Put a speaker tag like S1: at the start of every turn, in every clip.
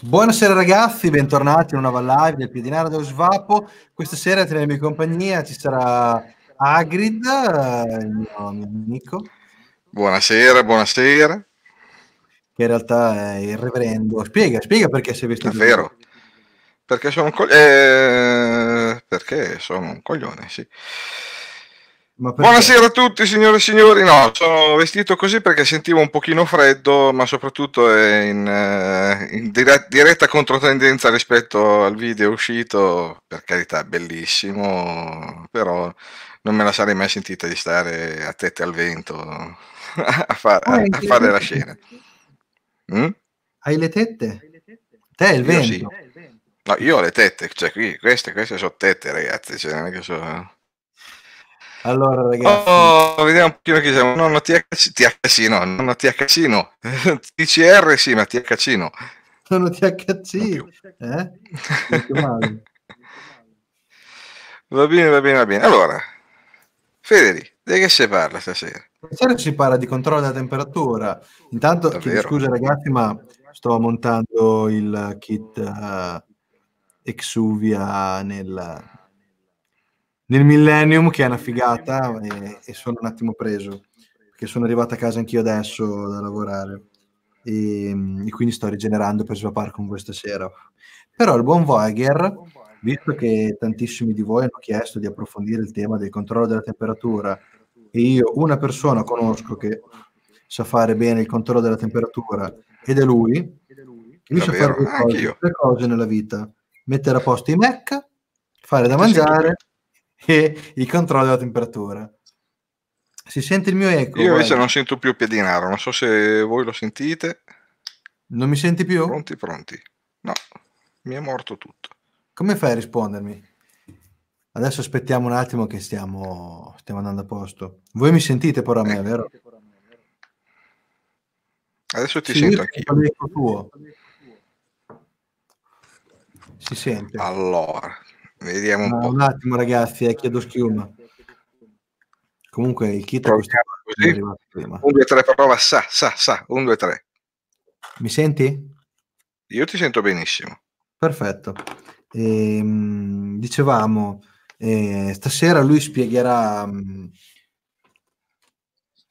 S1: Buonasera ragazzi, bentornati in una live del Piedinaro dello Svapo. Questa sera a tenermi compagnia ci sarà Agrid, eh, il mio, amico.
S2: Buonasera, buonasera.
S1: Che in realtà è il reverendo. Spiega, spiega perché sei vestito. Davvero? Giù. Perché sono un coglione. Eh,
S2: perché sono un coglione, sì. Buonasera a tutti signore e signori, no, sono vestito così perché sentivo un pochino freddo, ma soprattutto è in, eh, in diretta controtendenza rispetto al video uscito, per carità bellissimo, però non me la sarei mai sentita di stare a tette al vento a, far, a, a fare la eh, scena. Mm?
S1: Hai le tette? Te il vento? Io, sì.
S2: no, io ho le tette, cioè qui, queste, queste sono tette ragazzi, cioè non è che sono...
S1: Allora, ragazzi.
S2: Oh, vediamo un pochino chi siamo. Nonno THC, THC no, nonno THC no. TCR sì, ma THC no.
S1: Nonno THC. Non eh?
S2: va bene, va bene, va bene. Allora, Federico, di che si parla stasera?
S1: Stasera ci parla di controllo della temperatura. Intanto, chiedo scusa ragazzi, ma sto montando il kit uh, Exuvia nel nel Millennium, che è una figata, e, e, sono un attimo preso, perché sono arrivato a casa anch'io adesso da lavorare. E, ehm, e quindi sto rigenerando per svapare con questa sera. Però il buon Voyager, visto che tantissimi di voi hanno chiesto di approfondire il tema del controllo della temperatura, e io una persona conosco che sa fare bene il controllo della temperatura, ed è lui, lui sa fare due cose, due cose nella vita, mettere a posto i Mac, fare da mangiare e il controllo della temperatura. Si sente il mio eco? Io invece vai. non
S2: sento più piedinaro, non so se voi lo sentite.
S1: Non mi senti più? Pronti, pronti. No, mi è morto tutto. Come fai a rispondermi? Adesso aspettiamo un attimo che stiamo, stiamo andando a posto. Voi mi sentite però a me, eh. vero?
S2: Adesso ti sì, sento anch'io.
S1: Si sente. Allora, Vediamo un, no, un attimo, ragazzi, eh, chiedo schiuma. Comunque il kit è Così. prima. 1,
S2: 2, 3, prova, sa, sa, sa, un, due, tre.
S1: Mi senti?
S2: Io ti sento benissimo.
S1: Perfetto. Ehm, dicevamo, eh, stasera lui spiegherà mh, mm,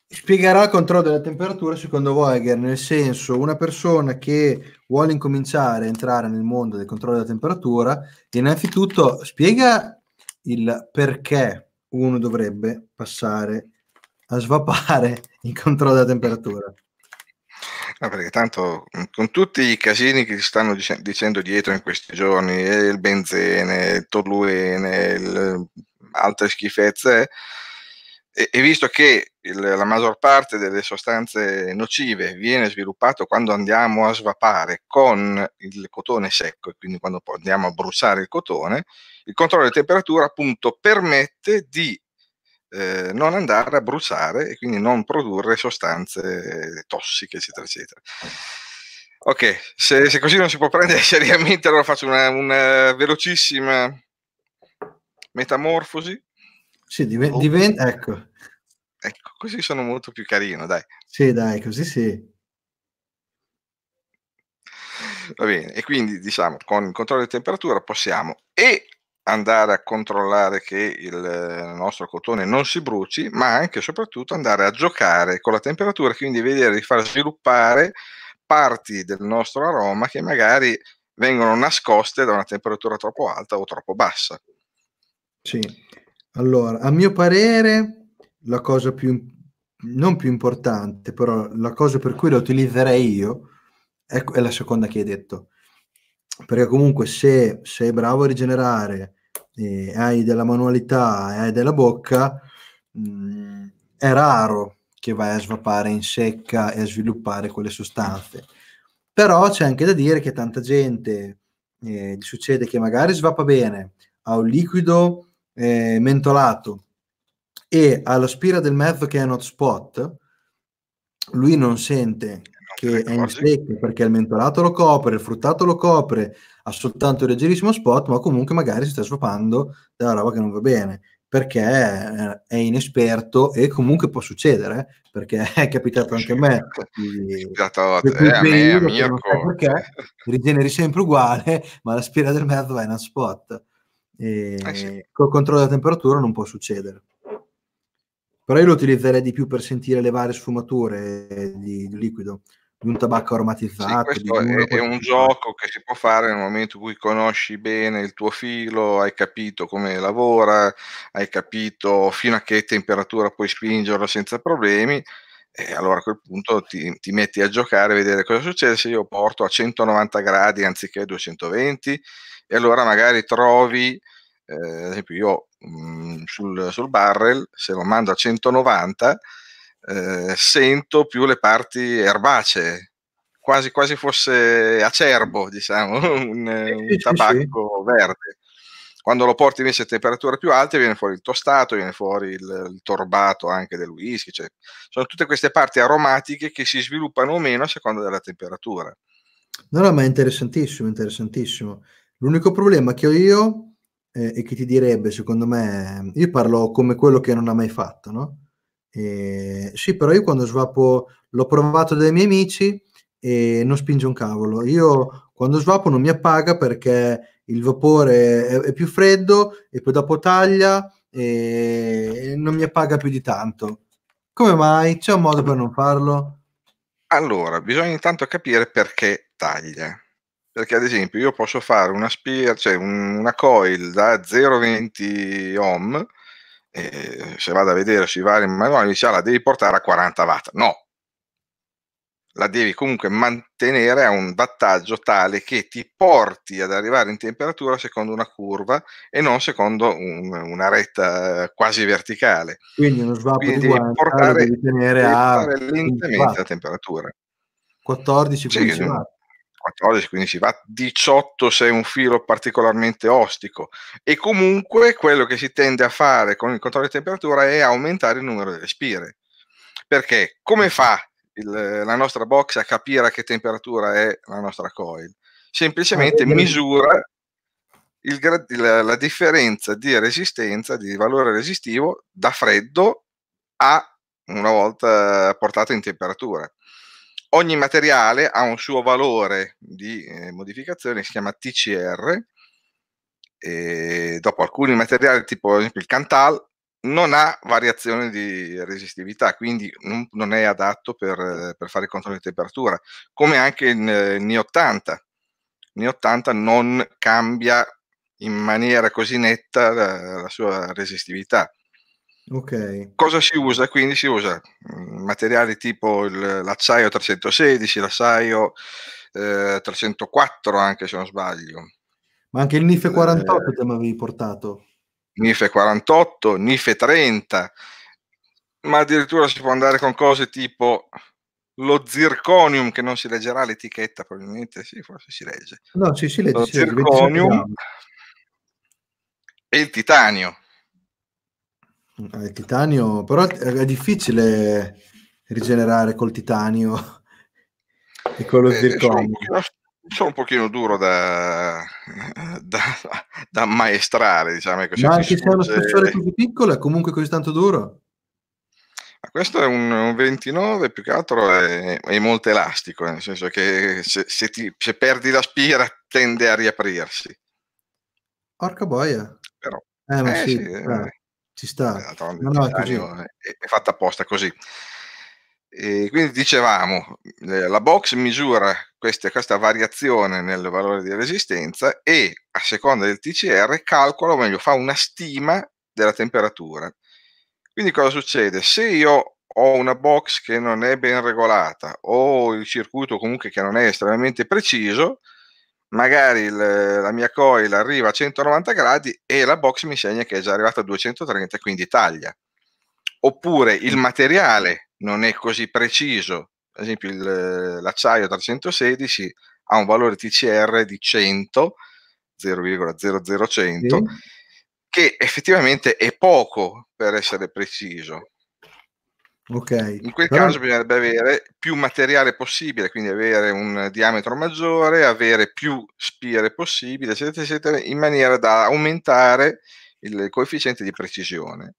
S1: Spiegherà il controllo della temperatura secondo Voeger, nel senso una persona che vuole incominciare a entrare nel mondo del controllo della temperatura, innanzitutto spiega il perché uno dovrebbe passare a svapare il controllo della temperatura. No, perché tanto
S2: mm, con tutti i casini che si stanno dic- dicendo dietro in questi giorni, eh, il benzene, il toluene, il, mm, altre schifezze, eh, e, e visto che il, la maggior parte delle sostanze nocive viene sviluppato quando andiamo a svapare con il cotone secco, e quindi quando andiamo a bruciare il cotone, il controllo di temperatura appunto permette di eh, non andare a bruciare e quindi non produrre sostanze tossiche, eccetera, eccetera. Ok, se, se così non si può prendere seriamente, allora faccio una, una velocissima metamorfosi
S1: sì, div- oh. diventa, ecco.
S2: Ecco, così sono molto più carino, dai.
S1: Sì, dai, così sì.
S2: Va bene, e quindi diciamo con il controllo di temperatura possiamo e andare a controllare che il nostro cotone non si bruci, ma anche e soprattutto andare a giocare con la temperatura, quindi vedere di far sviluppare parti del nostro aroma che magari vengono nascoste da una temperatura troppo alta o troppo bassa.
S1: Sì. Allora, a mio parere, la cosa più, non più importante, però la cosa per cui la utilizzerei io è, è la seconda che hai detto. Perché comunque se sei bravo a rigenerare, eh, hai della manualità e hai della bocca, mh, mm, è raro che vai a svapare in secca e a sviluppare quelle sostanze. Però c'è anche da dire che tanta gente eh, succede che magari svapa bene, ha un liquido eh, mentolato e alla spira del mezzo che è not spot, lui non sente che è in secco perché il mentolato lo copre, il fruttato lo copre, ha soltanto un leggerissimo spot, ma comunque magari si sta sviluppando della roba che non va bene perché eh, è inesperto e comunque può succedere eh, perché è capitato anche a me quindi, eh, a me, a mio perché rigeneri sempre uguale ma la spira del mezzo va in un spot e eh sì. Col controllo della temperatura non può succedere. Però io lo utilizzerei di più per sentire le varie sfumature di, di liquido, di un tabacco aromatizzato. Sì, questo è, è un
S2: gioco che si può fare nel momento in cui conosci bene il tuo filo, hai capito come lavora, hai capito fino a che temperatura puoi spingerlo senza problemi. E allora a quel punto ti, ti, metti a giocare, a vedere cosa succede se io porto a 190 gradi anziché 220, e allora magari trovi, eh, ad esempio io mh, mm, sul, sul, barrel, se lo mando a 190, eh, sento più le parti erbacee, quasi, quasi fosse acerbo, diciamo, un, un tabacco verde. Quando lo porti invece a temperature più alte viene fuori il tostato, viene fuori il, il torbato anche del whisky, cioè, sono tutte queste parti aromatiche che si sviluppano o meno a seconda della temperatura.
S1: No, no, ma è interessantissimo, interessantissimo. L'unico problema che ho io eh, e che ti direbbe, secondo me, io parlo come quello che non ha mai fatto, no? E, sì, però io quando svapo l'ho provato dai miei amici e non spinge un cavolo. Io quando svapo non mi appaga perché il vapore è, è più freddo e poi dopo taglia e non mi appaga più di tanto. Come mai? C'è un modo per non farlo?
S2: Allora, bisogna intanto capire perché taglia. Perché ad esempio io posso fare una, spear, cioè un, una coil da 0,20 ohm, e se vado a vedere sui vari manuali, dice la devi portare a 40 watt. No, la devi comunque mantenere a un vantaggio tale che ti porti ad arrivare in temperatura secondo una curva e non secondo un, una retta eh, quasi verticale.
S1: Quindi uno svapo Quindi di devi guanta, portare, devi tenere devi a portare lentamente
S2: a temperatura.
S1: 14 cioè,
S2: 14, 15 watt, 18 se è un filo particolarmente ostico e comunque quello che si tende a fare con il controllo di temperatura è aumentare il numero delle spire. Perché come fa il, la nostra box a capire a che temperatura è la nostra coil? Semplicemente misura il, la, la differenza di resistenza, di valore resistivo da freddo a una volta portato in temperatura ogni materiale ha un suo valore di eh, modificazione, si chiama TCR, e dopo alcuni materiali, tipo il Cantal, non ha variazione di resistività, quindi non, non è adatto per, per fare il controllo di temperatura, come anche il Ni80. Ni80 non cambia in maniera così netta la, la sua resistività. Okay. Cosa si usa? Quindi si usa mm, materiali tipo il, l'acciaio 316, l'acciaio eh, 304 anche se non sbaglio.
S1: Ma anche il NIFE 48 eh, te mi avevi portato.
S2: NIFE 48, NIFE 30, ma addirittura si può andare con cose tipo lo zirconium che non si leggerà l'etichetta probabilmente, sì, forse si legge.
S1: No, sì, si legge. Lo si zirconium legge.
S2: e il titanio.
S1: Eh, il titanio, però è difficile rigenerare col titanio e con lo eh, diciamo zirconio. Eh, sono
S2: diciamo un pochino duro da, da, da maestrare, diciamo. Ecco, ma anche se è una spessore
S1: così piccola, è comunque così tanto duro.
S2: Questo è un, un 29, più che altro è, è, molto elastico, nel senso che se, se, ti, se perdi la spira tende a riaprirsi.
S1: Porca boia. Però, eh, ma eh, sì, sì eh. eh ci sta.
S2: No, no, è, eh, è, fatta apposta così. E quindi dicevamo, eh, la box misura queste, questa variazione nel valore di resistenza e a seconda del TCR calcola, o meglio fa una stima della temperatura. Quindi cosa succede? Se io ho una box che non è ben regolata o il circuito comunque che non è estremamente preciso, magari il, la mia coil arriva a 190 gradi e la box mi segna che è già arrivata a 230 quindi taglia oppure il mm. materiale non è così preciso ad esempio il, l'acciaio 316 ha un valore TCR di 100 0,00100 sì. che effettivamente è poco per essere preciso
S1: Okay. In quel Però... caso
S2: bisognerebbe avere più materiale possibile, quindi avere un diametro maggiore, avere più spire possibile, eccetera, eccetera, in maniera da aumentare il coefficiente di precisione.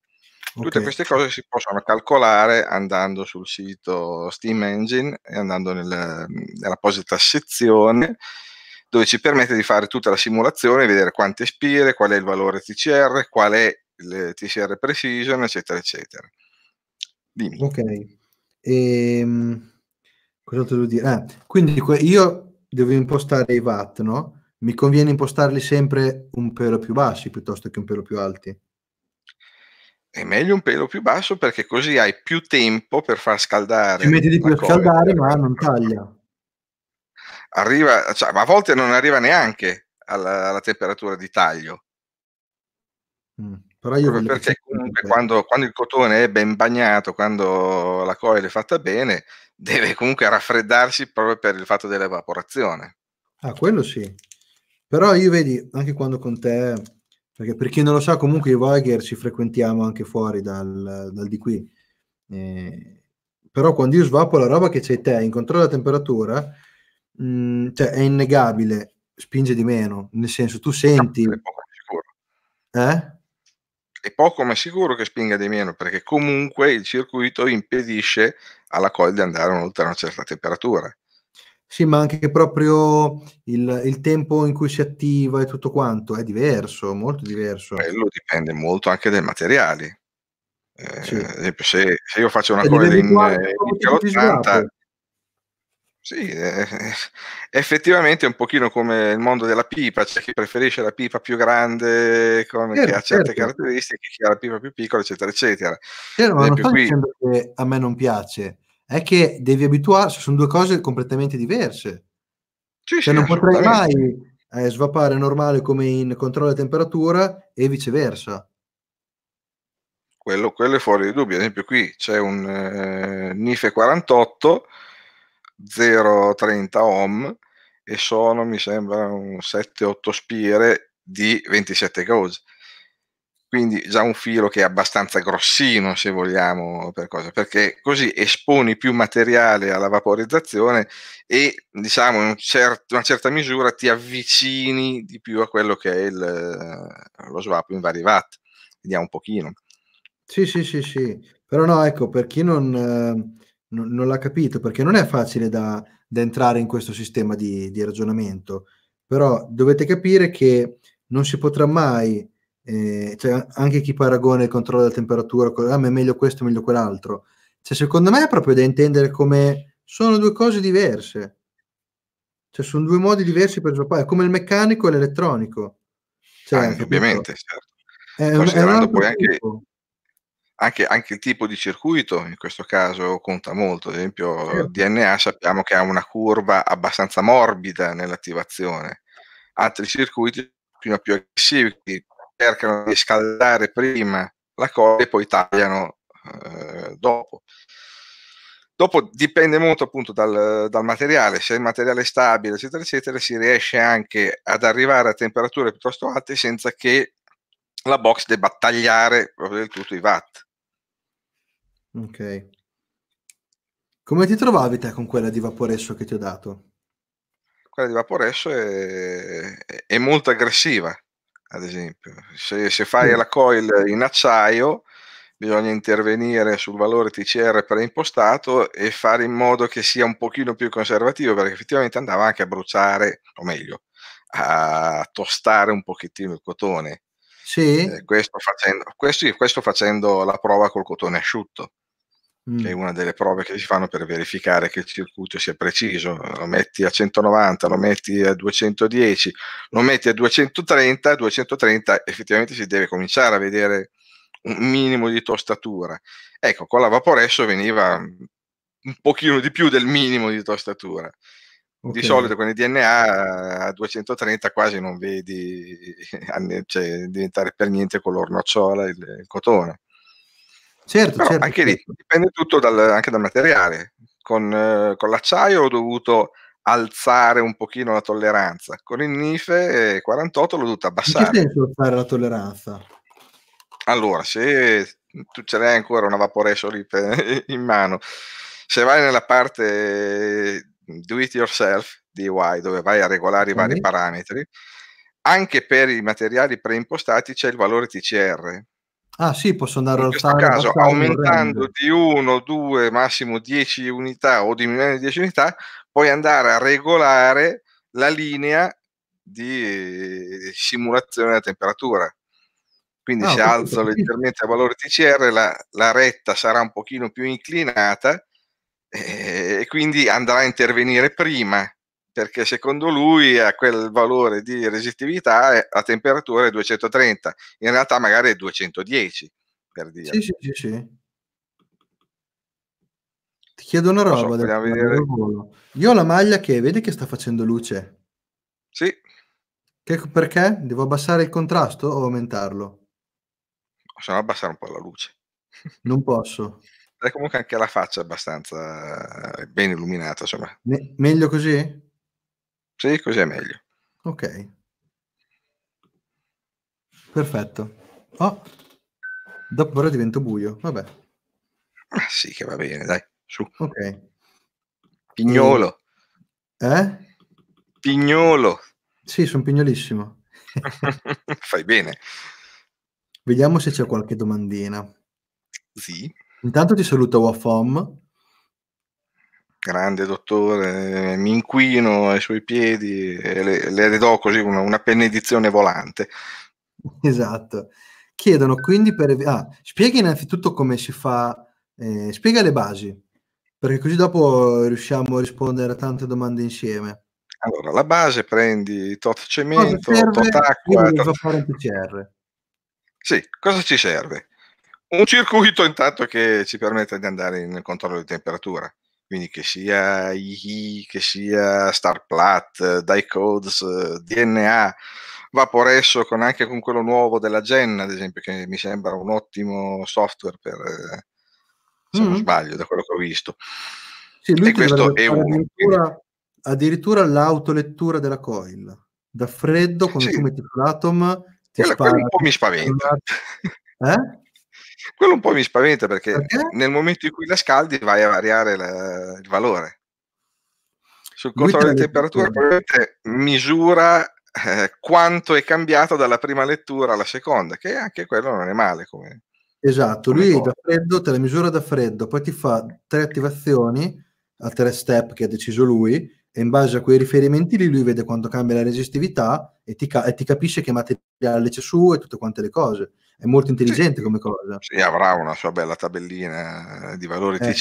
S2: Tutte queste cose si possono calcolare andando sul sito Steam Engine e andando nel, nell'apposita sezione dove ci permette di fare tutta la simulazione, vedere quante spire, qual è il valore TCR, qual è il TCR precision, eccetera, eccetera.
S1: Dimmi. Ok. Ehm, cos'altro devo dire? Ah, quindi io devo impostare i watt, no? Mi conviene impostarli sempre un pelo più bassi piuttosto che un pelo più alti?
S2: È meglio un pelo più basso perché così hai più tempo per far scaldare. Ci metti di più a scaldare,
S1: ma non taglia.
S2: Arriva, cioè, ma a volte non arriva neanche alla, alla temperatura di taglio. Mm. Però io voglio perché comunque quando, quando, il cotone è ben bagnato, quando la coil è fatta bene, deve comunque raffreddarsi proprio per il fatto dell'evaporazione.
S1: Ah, quello sì. Però io vedi, anche quando con te, perché per chi non lo sa, comunque i Voyager ci frequentiamo anche fuori dal, dal di qui. Eh, però quando io svapo la roba che c'è te, in controllo della temperatura, mh, mm, cioè è innegabile, spinge di meno, nel senso tu senti... Eh?
S2: è poco ma sicuro che spinga di meno perché comunque il circuito impedisce alla coil di andare oltre una certa temperatura.
S1: Sì, ma anche proprio il, il, tempo in cui si attiva e tutto quanto è diverso, molto diverso. Quello
S2: dipende molto anche dai materiali. Eh, sì. se, se, io faccio una cioè, coil in, eh, in 80 sì, eh, eh, effettivamente è un pochino come il mondo della pipa, c'è cioè chi preferisce la pipa più grande con, certo, che ha certe certo. caratteristiche, chi ha la pipa più piccola, eccetera, eccetera.
S1: Certo, ma non sto qui. dicendo che a me non piace, è che devi abituarsi, sono due cose completamente diverse. Sì, cioè, sì, non potrei mai eh, svapare normale come in controllo della temperatura e viceversa.
S2: Quello, quello è fuori di dubbio, ad esempio qui c'è un eh, NIFE 48 0,30 ohm e sono, mi sembra, un 7-8 spire di 27 gauge. Quindi già un filo che è abbastanza grossino, se vogliamo, per cosa, perché così esponi più materiale alla vaporizzazione e, diciamo, in un una certa misura ti avvicini di più a quello che è il, lo swap in vari watt. Vediamo un pochino.
S1: Sì, sì, sì, sì. Però no, ecco, per chi non... Eh non, non l'ha capito perché non è facile da, da entrare in questo sistema di, di, ragionamento, però dovete capire che non si potrà mai, eh, cioè anche chi paragona il controllo della temperatura, ah, ma è meglio questo, meglio quell'altro, cioè secondo me è proprio da intendere come sono due cose diverse, cioè sono due modi diversi per giocare, come il meccanico e l'elettronico. Cioè, ah, ovviamente, certo. È, è un poi tipo. anche
S2: anche, anche, il tipo di circuito in questo caso conta molto. Ad esempio, il DNA sappiamo che ha una curva abbastanza morbida nell'attivazione, altri circuiti sono più aggressivi cercano di scaldare prima la cosa e poi tagliano eh, dopo. Dopo dipende molto appunto dal, dal, materiale, se il materiale è stabile, eccetera, eccetera, si riesce anche ad arrivare a temperature piuttosto alte senza che la box debba tagliare proprio del tutto i watt.
S1: Ok. Come ti trovavi te con quella di Vaporesso che ti ho dato?
S2: Quella di Vaporesso è, è molto aggressiva, ad esempio. Se, se fai mm. la coil in acciaio, bisogna intervenire sul valore TCR preimpostato e fare in modo che sia un pochino più conservativo, perché effettivamente andava anche a bruciare, o meglio, a tostare un pochettino il cotone. Sì. Eh, questo, facendo, questo, questo facendo la prova col cotone asciutto è mm. una delle prove che si fanno per verificare che il circuito sia preciso. Lo metti a 190, lo metti a 210, lo metti a 230, 230 effettivamente si deve cominciare a vedere un minimo di tostatura. Ecco, con la Vaporesso veniva un pochino di più del minimo di tostatura. Okay. Di solito con il DNA a 230 quasi non vedi cioè, diventare per niente color nocciola il, il cotone. Certo, certo, Anche lì certo. dipende tutto dal, anche dal materiale. Con, eh, con, l'acciaio ho dovuto alzare un pochino la tolleranza, con il NIFE 48 eh, l'ho dovuto abbassare. In
S1: che senso alzare la tolleranza?
S2: Allora, se tu ce l'hai ancora una vaporesso in mano, se vai nella parte eh, do it yourself DIY, dove vai a regolare i vari parametri, anche per i materiali preimpostati c'è il valore TCR,
S1: Ah sì, posso andare in questo caso aumentando
S2: di 1, 2, massimo 10 unità o diminuendo di 10 unità, puoi andare a regolare la linea di simulazione della temperatura. Quindi ah, se alzo leggermente il valore TCR la, la, retta sarà un pochino più inclinata eh, e quindi andrà a intervenire prima perché secondo lui ha quel valore di resistività a temperatura è 230, in realtà magari è 210 per dire. Sì,
S1: sì, sì, sì. Ti chiedo una roba. So, del, vedere... Io ho la maglia che vedi che sta facendo luce. Sì. Che, perché? Devo abbassare il contrasto o aumentarlo?
S2: Se no abbassare un po' la luce.
S1: Non posso.
S2: E comunque anche la faccia è abbastanza eh, ben illuminata, insomma.
S1: Me- meglio così? Sì, così è meglio. Ok. Perfetto. Oh, dopo ora divento buio, vabbè. Ah, sì, che va bene, dai, su. Ok. Pignolo. Eh? eh? Pignolo. Sì, sono pignolissimo.
S2: Fai bene.
S1: Vediamo se c'è qualche domandina. Sì. Intanto ti saluto Wafom
S2: grande dottore, mi inquino ai suoi piedi e le, le ridò così una, una benedizione volante.
S1: Esatto. Chiedono quindi per... Ah, spieghi innanzitutto come si fa... Eh, spiega le basi, perché così dopo riusciamo a rispondere a tante domande insieme.
S2: Allora, la base prendi tot cemento, tot acqua... Tot...
S1: fare un PCR.
S2: Sì, cosa ci serve? Un circuito intanto che ci permetta di andare nel controllo di temperatura quindi che sia IHI, che sia Starplat, eh, Dicodes, eh, DNA, Vaporesso con anche con quello nuovo della Gen, ad esempio, che mi sembra un ottimo software per, eh, se mm non sbaglio, da quello che ho visto.
S1: Sì, lui e questo è un... Addirittura, addirittura, l'autolettura della coil, da freddo, come sì. tu ti quello, quello un po' mi spaventa. Eh?
S2: Quello un po' mi spaventa perché, perché? nel momento in cui la scaldi vai a variare la, il valore. Sul controllo di temperatura probabilmente misura eh, quanto è cambiato dalla prima lettura alla seconda, che anche quello non è male. Come,
S1: esatto, come lui da freddo te la misura da freddo, poi ti fa tre attivazioni a tre step che ha deciso lui e in base a quei riferimenti lì lui vede quando cambia la resistività e ti, ca- e ti capisce che materiale c'è su e tutte quante le cose è molto intelligente sì, come cosa.
S2: Sì, avrà una sua bella tabellina eh, di valori eh, TCR,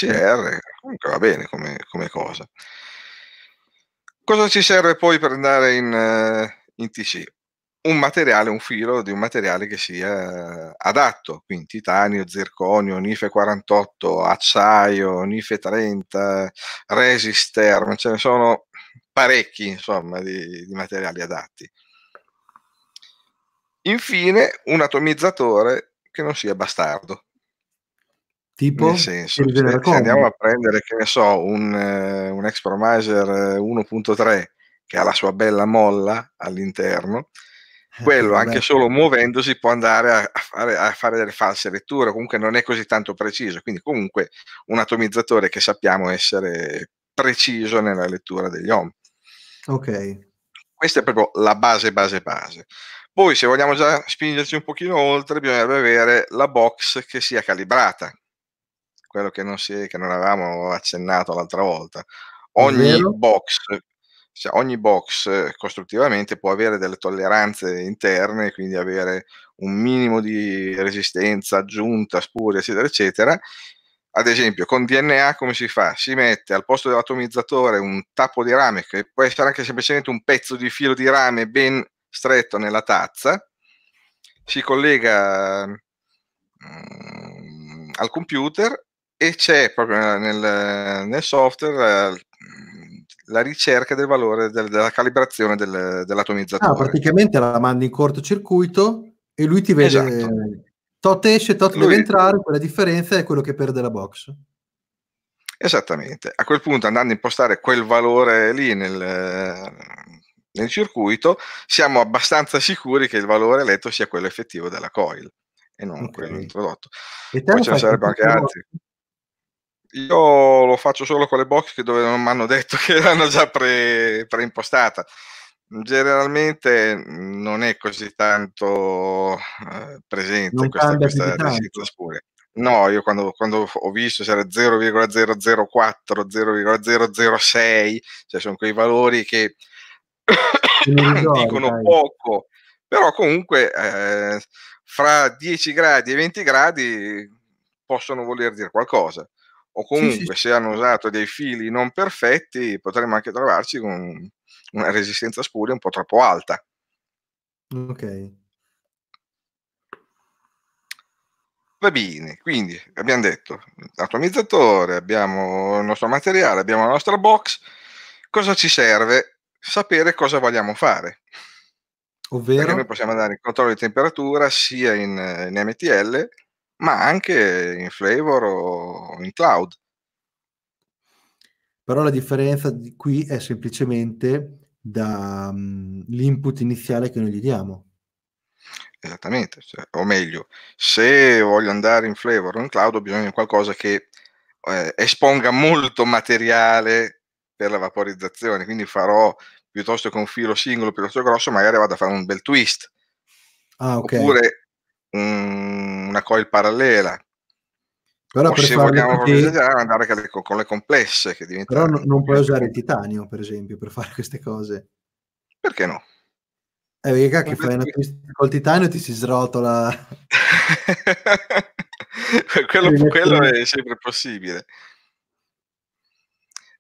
S2: sì. Eh, comunque va bene come, come, cosa. Cosa ci serve poi per andare in, eh, in TC? Un materiale, un filo di un materiale che sia adatto, quindi titanio, zirconio, nife 48, acciaio, nife 30, resistern, ce ne sono parecchi insomma di, di materiali adatti Infine, un atomizzatore che non sia bastardo. Tipo? Nel senso, se, se andiamo a prendere, che ne so, un, eh, un Expromiser 1.3 eh, che ha la sua bella molla all'interno, eh, quello anche solo muovendosi può andare a fare, a fare, delle false letture, comunque non è così tanto preciso, quindi comunque un atomizzatore che sappiamo essere preciso nella lettura degli OM. Ok. Questa è proprio la base, base, base. Poi se vogliamo già spingerci un pochino oltre, bisognerebbe avere la box che sia calibrata, quello che non, si, che non avevamo accennato l'altra volta. Ogni box, cioè ogni box eh, costruttivamente può avere delle tolleranze interne, quindi avere un minimo di resistenza aggiunta, spuria, eccetera, eccetera. Ad esempio, con DNA come si fa? Si mette al posto dell'atomizzatore un tappo di rame, che può essere anche semplicemente un pezzo di filo di rame ben stretto nella tazza, si collega mh, mm, al computer e c'è proprio nel, nel software mm, la ricerca del valore del, della calibrazione del, dell'atomizzatore. Ah,
S1: praticamente la mandi in cortocircuito e lui ti vede esatto. tot esce, tot lui... deve entrare, quella differenza è quello che perde la box.
S2: Esattamente. A quel punto andando a impostare quel valore lì nel, nel circuito, siamo abbastanza sicuri che il valore letto sia quello effettivo della coil e non okay. quello introdotto. E Poi ce ne sarebbero anche altri. Io lo faccio solo con le box dove non mi hanno detto che l'hanno già pre, preimpostata. Generalmente mhmm, non è così tanto eh, presente non questa, questa resistenza spuria. No, io quando, quando, ho visto c'era 0,004, 0,006, cioè sono quei valori che ricordo, dicono dai. poco, però comunque eh, fra 10 gradi e 20 gradi possono voler dire qualcosa. O comunque sì, sì. se hanno usato dei fili non perfetti potremmo anche trovarci con una resistenza spuria un po' troppo alta. Ok. Va bene, quindi abbiamo detto atomizzatore, abbiamo il nostro materiale, abbiamo la nostra box. Cosa ci serve sapere cosa vogliamo fare. Ovvero? Perché noi possiamo andare in controllo di temperatura sia in, eh, in MTL, ma anche in flavor o in cloud.
S1: Però la differenza di qui è semplicemente dall'input mm, um, iniziale che noi gli diamo. Esattamente,
S2: cioè, o meglio, se voglio andare in flavor o in cloud ho bisogno di qualcosa che eh, esponga molto materiale per la vaporizzazione, quindi farò piuttosto che un filo singolo piuttosto grosso, magari vado a fare un bel twist.
S1: Ah, okay. Oppure
S2: um, una coil parallela.
S1: Però o per se vogliamo che...
S2: andare con le complesse. Che diventano. Però non, non puoi usare il
S1: titanio, per esempio, per fare queste cose. Perché no? Eh, perché cacchio, fai una twist col titanio e ti si srotola.
S2: quello, quello è sempre possibile.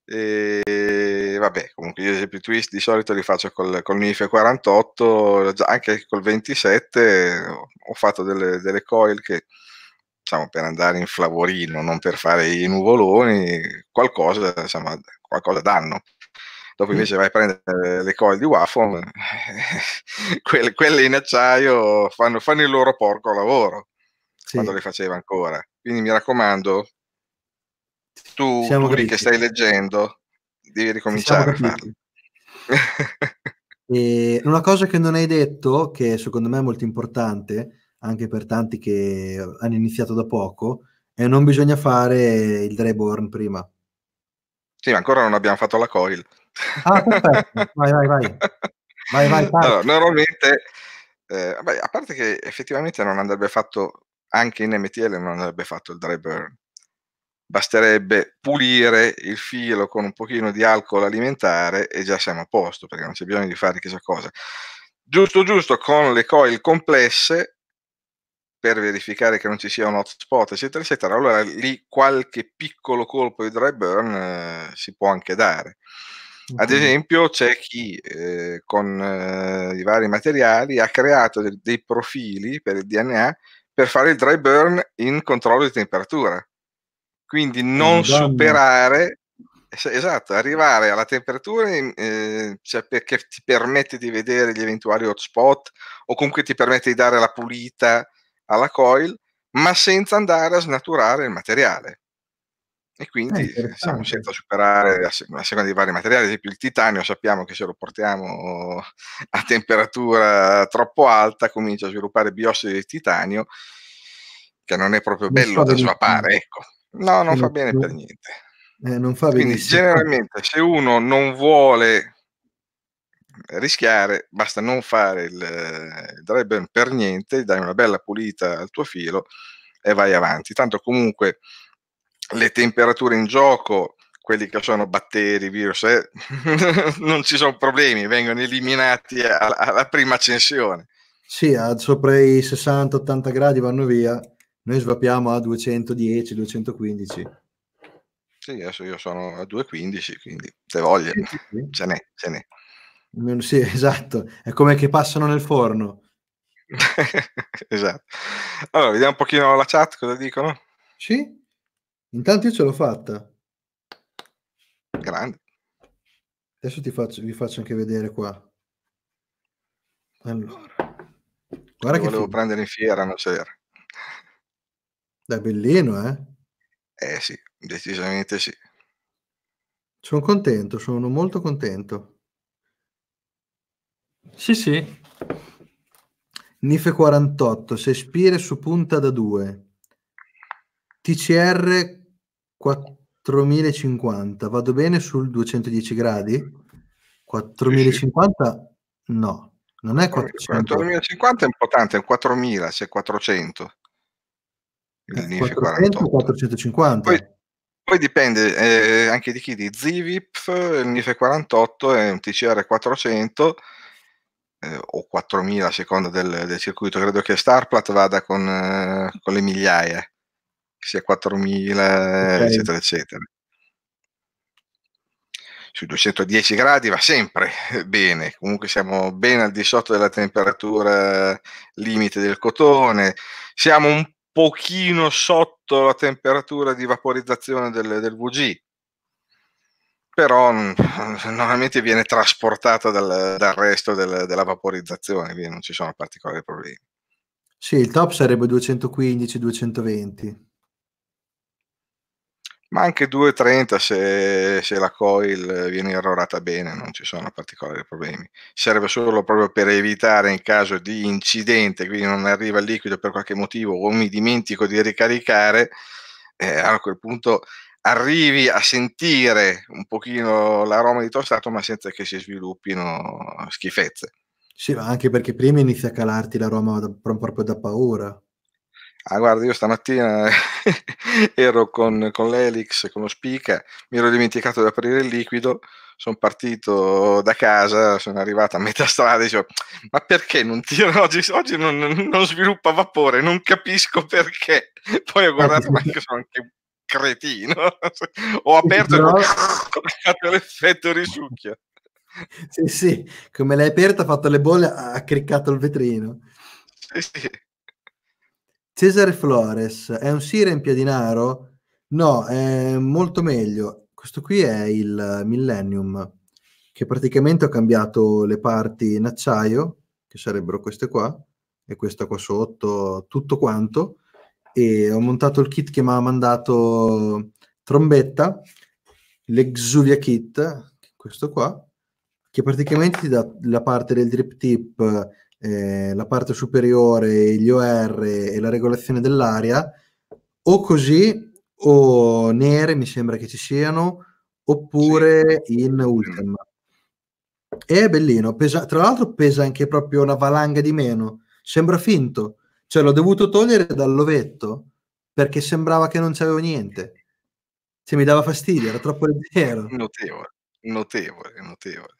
S2: E vabbè, comunque gli esempi twist di solito li faccio col, col MIFE 48, anche col 27 ho fatto delle, delle coil che diciamo per andare in flavorino, non per fare i nuvoloni, qualcosa, insomma, qualcosa danno. Dopo invece mm. vai a prendere le coil di Wafom, quelle, quelle, in acciaio fanno, fanno il loro porco lavoro sì. quando le faceva ancora. Quindi mi raccomando, tu, tu che stai leggendo, devi ricominciare a farlo.
S1: una cosa che non hai detto, che secondo me è molto importante, anche per tanti che hanno iniziato da poco, è non bisogna fare il Dreborn prima.
S2: Sì, ma ancora non abbiamo fatto la coil.
S1: Ah, vai, vai, vai.
S2: vai, vai allora, normalmente, eh, beh, a parte che effettivamente non andrebbe fatto, anche in MTL non andrebbe fatto il Dreborn, basterebbe pulire il filo con un pochino di alcol alimentare e già siamo a posto, perché non c'è bisogno di fare chissà cosa. Giusto, giusto, con le coil complesse, per verificare che non ci sia un hotspot, eccetera, eccetera, allora lì qualche piccolo colpo di dry burn eh, si può anche dare. Ad mm-hmm. esempio c'è chi eh, con eh, i vari materiali ha creato dei, dei profili per il DNA per fare il dry burn in controllo di temperatura quindi non Madonna. superare, esatto, arrivare alla temperatura eh, cioè perché ti permette di vedere gli eventuali hotspot o comunque ti permette di dare la pulita alla coil, ma senza andare a snaturare il materiale. E quindi eh, siamo senza superare la seconda dei vari materiali, ad esempio il titanio sappiamo che se lo portiamo a temperatura troppo alta comincia a sviluppare biossido di titanio che non è proprio bello da svapare, ecco.
S1: No, non fa bene per niente. Eh, non fa Quindi benissimo. generalmente
S2: se uno non vuole rischiare, basta non fare il, il dry burn per niente, dai una bella pulita al tuo filo e vai avanti. Tanto comunque le temperature in gioco, quelli che sono batteri, virus, eh, non ci sono problemi, vengono eliminati alla, alla prima accensione.
S1: Sì, a sopra i 60-80 gradi vanno via noi svapiamo a 210, 215.
S2: Sì, adesso io sono a 215, quindi se voglio, ce n'è, ce
S1: n'è. sì, esatto, è come che passano nel forno.
S2: esatto. Allora, vediamo un pochino la chat, cosa dicono?
S1: Sì, intanto io ce l'ho fatta. Grande. Adesso ti faccio, vi faccio anche vedere qua. Allora. Guarda
S2: Lo che volevo figo. prendere in fiera, non c'era.
S1: È bellino, eh? Eh sì, decisamente sì. Sono contento, sono molto contento. Sì, sì. Nife 48, se spire su punta da 2. TCR 4050, vado bene sul 210 gradi? 4050? Sì, sì. No, non è 400.
S2: 4050 è importante, è un 4000, se 400.
S1: 400, 450. Poi,
S2: poi dipende eh, anche di chi, di Zivip, il NIFE 48 è un TCR 400 eh, o 4000 a seconda del, del, circuito, credo che Starplat vada con, eh, con le migliaia, sia 4000 okay. eccetera eccetera. Su 210 gradi va sempre bene, comunque siamo ben al di sotto della temperatura limite del cotone, siamo un pochino sotto la temperatura di vaporizzazione del, del VG però mm, normalmente viene trasportata dal, dal resto del, della vaporizzazione, quindi non ci sono particolari problemi.
S1: Sì, il top sarebbe 215-220
S2: ma anche 2.30 se, se, la coil viene errorata bene, non ci sono particolari problemi. Serve solo proprio per evitare in caso di incidente, quindi non arriva il liquido per qualche motivo o mi dimentico di ricaricare, eh, a quel punto arrivi a sentire un pochino l'aroma di tostato ma senza che si sviluppino schifezze.
S1: Sì, ma anche perché prima inizia a calarti l'aroma da, proprio da paura
S2: ah guarda io stamattina ero con, con l'Elix, con lo Spica, mi ero dimenticato di aprire il liquido, sono partito da casa, sono arrivato a metà strada e dicevo, ma perché non tiro oggi? Oggi non, non sviluppa vapore, non capisco perché. Poi ho guardato, ma io sono anche un cretino. ho aperto e ho fatto l'effetto risucchio.
S1: Sì, sì, come l'hai aperto, ha fatto le bolle, ha criccato il vetrino. Sì, sì. Cesare Flores è un Siren Piadinaro? No, è molto meglio. Questo qui è il Millennium, che praticamente ho cambiato le parti in acciaio, che sarebbero queste qua, e questa qua sotto, tutto quanto. E ho montato il kit che mi ha mandato Trombetta, l'Exuvia Kit, questo qua, che praticamente ti dà la parte del drip tip eh, la parte superiore, gli OR e la regolazione dell'aria, o così o nere mi sembra che ci siano, oppure sì. in Ultima. È bellino, pesa, tra l'altro pesa anche proprio una valanga di meno, sembra finto, cioè l'ho dovuto togliere dal lovetto perché sembrava che non c'avevo niente, cioè mi dava fastidio, era troppo leggero.
S2: Notevole, notevole, notevole.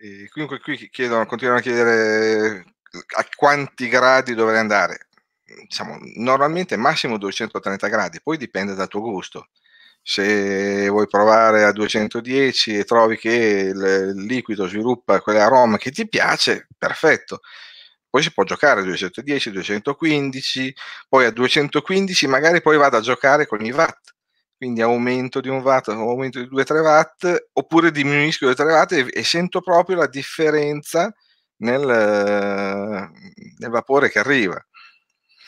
S2: E comunque qui chiedono, continuano a chiedere eh, a quanti gradi dovrei andare. Diciamo, normalmente massimo 230 gradi, poi dipende dal tuo gusto. Se vuoi provare a 210 e trovi che il liquido sviluppa quell'aroma che ti piace, perfetto. Poi si può giocare a 210, 215, poi a 215 magari poi vado a giocare con i watt quindi aumento di un watt, aumento di 2-3 watt, oppure diminuisco di 3 watt e, e, sento proprio la differenza nel, nel vapore che arriva.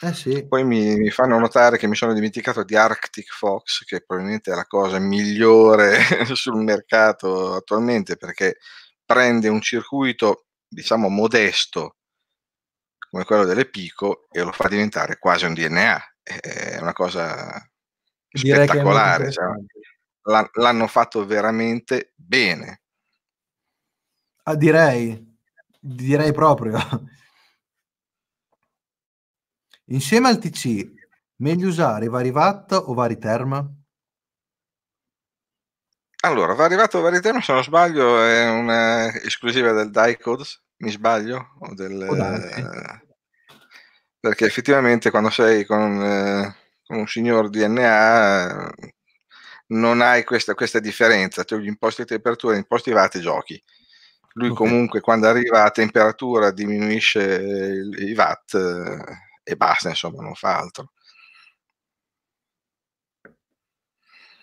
S2: Eh sì. Poi mi, mi, fanno notare che mi sono dimenticato di Arctic Fox, che probabilmente è la cosa migliore sul mercato attualmente perché prende un circuito, diciamo, modesto come quello delle Pico e lo fa diventare quasi un DNA. È una cosa
S1: spettacolare. Cioè,
S2: l'hanno fatto veramente bene.
S1: Ah, direi, direi proprio. Insieme al TC, meglio usare Varivat o Variterm?
S2: Allora, Varivat Variterm, se non sbaglio, è un'esclusiva del Dicodes, mi sbaglio? Del, oh, eh, perché effettivamente quando sei con... Eh, un signor DNA non hai questa, questa differenza, tu cioè gli imposti di temperatura, gli imposti vate, giochi. Lui okay. comunque quando arriva a temperatura diminuisce i watt e basta, insomma, non fa altro.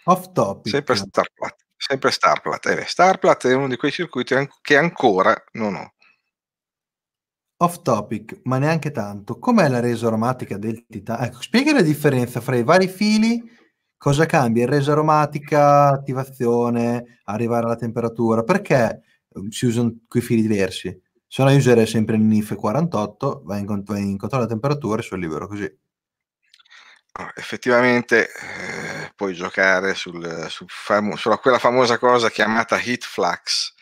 S2: Off topic. Sempre Starplat, sempre Starplat. Eh, Starplat è uno di quei circuiti che ancora
S1: non ho. Off topic, ma neanche tanto. Com'è la resa aromatica del titano? Ecco, spieghi la differenza fra i vari fili, cosa cambia in resa aromatica, attivazione, arrivare alla temperatura, perché eh, si usano quei fili diversi? Se no, userei sempre il NIF 48, vai in, vai in controllo della temperatura e sono libero
S2: così. Ah, effettivamente eh, puoi giocare sul, sul famo- sulla quella famosa cosa chiamata heat flux,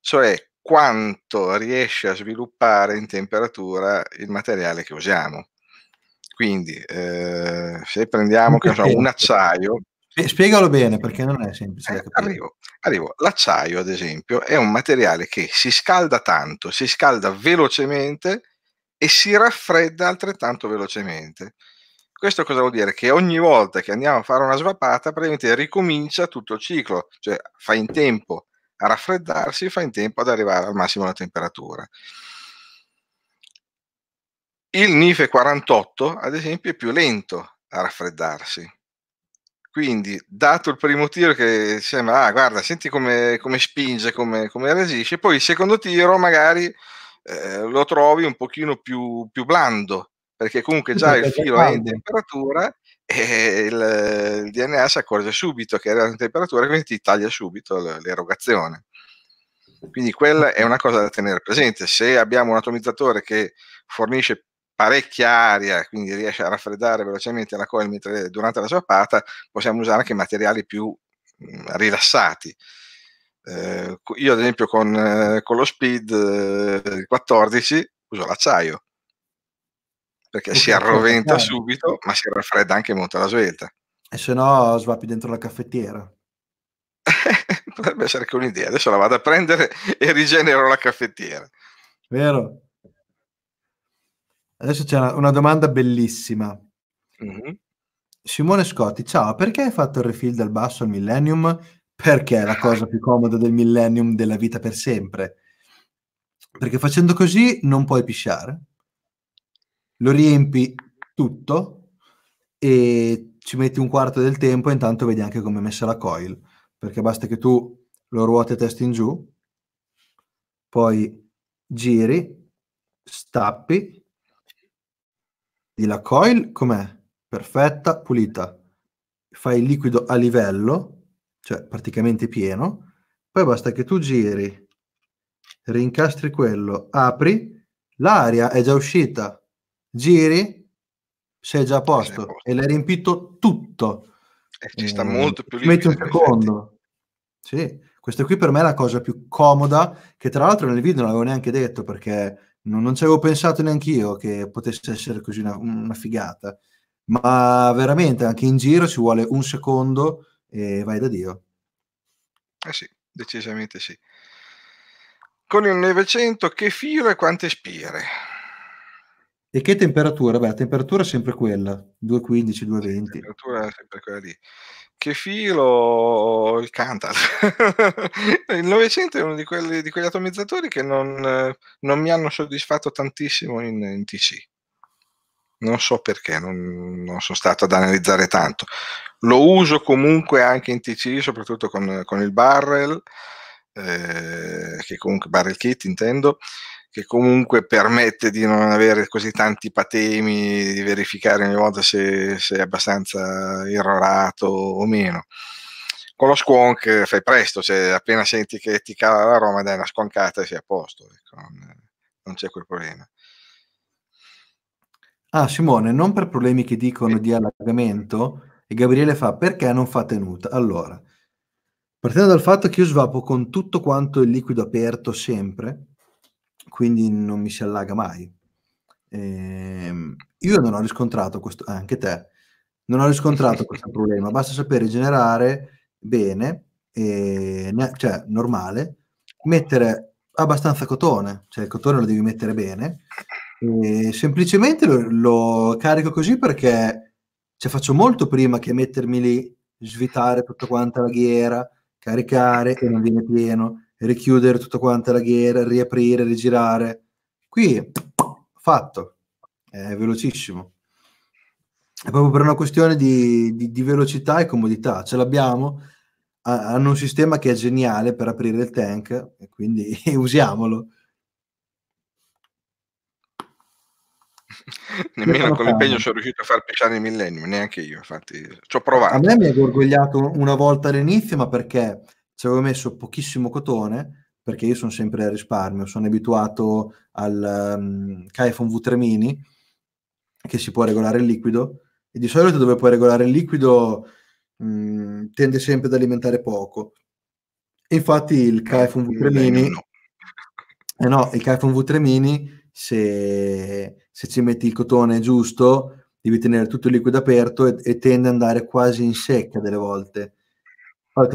S2: cioè quanto riesce a sviluppare in temperatura il materiale che usiamo. Quindi eh, se prendiamo so, un acciaio...
S1: Spiegalo bene perché non è semplice. Eh,
S2: arrivo, arrivo. L'acciaio, ad esempio, è un materiale che si scalda tanto, si scalda velocemente e si raffredda altrettanto velocemente. Questo cosa vuol dire? Che ogni volta che andiamo a fare una svapata, praticamente ricomincia tutto il ciclo, cioè fa in tempo a raffreddarsi fa in tempo ad arrivare al massimo della temperatura. Il NIFE 48, ad esempio, è più lento a raffreddarsi. Quindi, dato il primo tiro che sembra, ah, guarda, senti come, come spinge, come, come, resisce, poi il secondo tiro magari eh, lo trovi un pochino più, più blando, perché comunque già il filo è in temperatura e il, il, DNA si accorge subito che era in temperatura, quindi ti taglia subito l'erogazione. Quindi quella è una cosa da tenere presente. Se abbiamo un atomizzatore che fornisce parecchia aria, quindi riesce a raffreddare velocemente la coil mentre, durante la sua sciappata, possiamo usare anche materiali più mh, rilassati. Eh, io ad esempio con, eh, con lo Speed eh, 14 uso l'acciaio, perché si arroventa subito, ma si raffredda anche molto alla svelta.
S1: E se no svappi dentro la
S2: caffettiera. Potrebbe essere anche un'idea. Adesso la vado a prendere e rigenero la caffettiera.
S1: Vero. Adesso c'è una, una domanda bellissima. Mm-hmm. Simone Scotti, ciao, perché hai fatto il refill dal basso al Millennium? Perché è la cosa più comoda del Millennium della vita per sempre. Perché facendo così non puoi pisciare lo riempi tutto e ci metti un quarto del tempo e intanto vedi anche come è messa la coil, perché basta che tu lo ruoti a testa in giù, poi giri, stappi, di la coil com'è? Perfetta, pulita. Fai il liquido a livello, cioè praticamente pieno, poi basta che tu giri, rincastri quello, apri, l'aria è già uscita, giri, sei già a posto, già a posto. e l'hai riempito tutto. E eh, ci sta eh, molto più Metti un certo. secondo. Sì, questa qui per me è la cosa più comoda, che tra l'altro nel video non l'avevo neanche detto perché non, non ci avevo pensato neanche io che potesse essere così una, una figata, ma veramente anche in giro ci vuole un secondo e vai da Dio. Eh sì, decisamente sì. Con il
S2: 900 che filo e quante spire?
S1: E che temperatura? Beh, la temperatura è sempre quella, 2,15, 2,20. La temperatura
S2: è sempre quella lì. Che filo il Cantal. il 900 è uno di, quelli, di quegli atomizzatori che non, non, mi hanno soddisfatto tantissimo in, in TC. Non so perché, non, non, sono stato ad analizzare tanto. Lo uso comunque anche in TC, soprattutto con, con il barrel, eh, che comunque barrel kit intendo che comunque permette di non avere così tanti patemi, di verificare ogni volta se, se è abbastanza errorato o meno. Con lo squonk fai presto, cioè appena senti che ti cala la Roma dai una squonkata e sei a posto, ecco, non, c'è quel problema.
S1: Ah Simone, non per problemi che dicono sì. di allargamento, e Gabriele fa perché non fa tenuta? Allora, partendo dal fatto che io svapo con tutto quanto il liquido aperto sempre, quindi non mi si allaga mai. Eh, io non ho riscontrato questo, eh, anche te, non ho riscontrato questo problema, basta sapere generare bene, ehm, e, cioè normale, mettere abbastanza cotone, cioè il cotone lo devi mettere bene, e ehm, semplicemente lo, lo carico così perché cioè, faccio molto prima che mettermi lì, svitare tutta quanta la ghiera, caricare e non viene pieno richiudere tutta quanta la ghiera, riaprire, rigirare. Qui fatto, è velocissimo. È proprio per una questione di, di, di velocità e comodità. Ce l'abbiamo, hanno un sistema che è geniale per aprire il tank, e quindi usiamolo. Nemmeno con l'impegno sono
S2: riuscito a far pesciare il millennium, neanche io, infatti
S1: ci ho provato. A me mi ha gorgogliato una volta all'inizio, ma perché ci avevo messo pochissimo cotone perché io sono sempre a risparmio, sono abituato al um, ehm, Kaifon V3 mini che si può regolare il liquido e di solito dove puoi regolare il liquido mh, mm, tende sempre ad alimentare poco. infatti il Kaifon V3 mini eh no, il Kaifon V3 mini se, se, ci metti il cotone giusto devi tenere tutto il liquido aperto e, e tende ad andare quasi in secca delle volte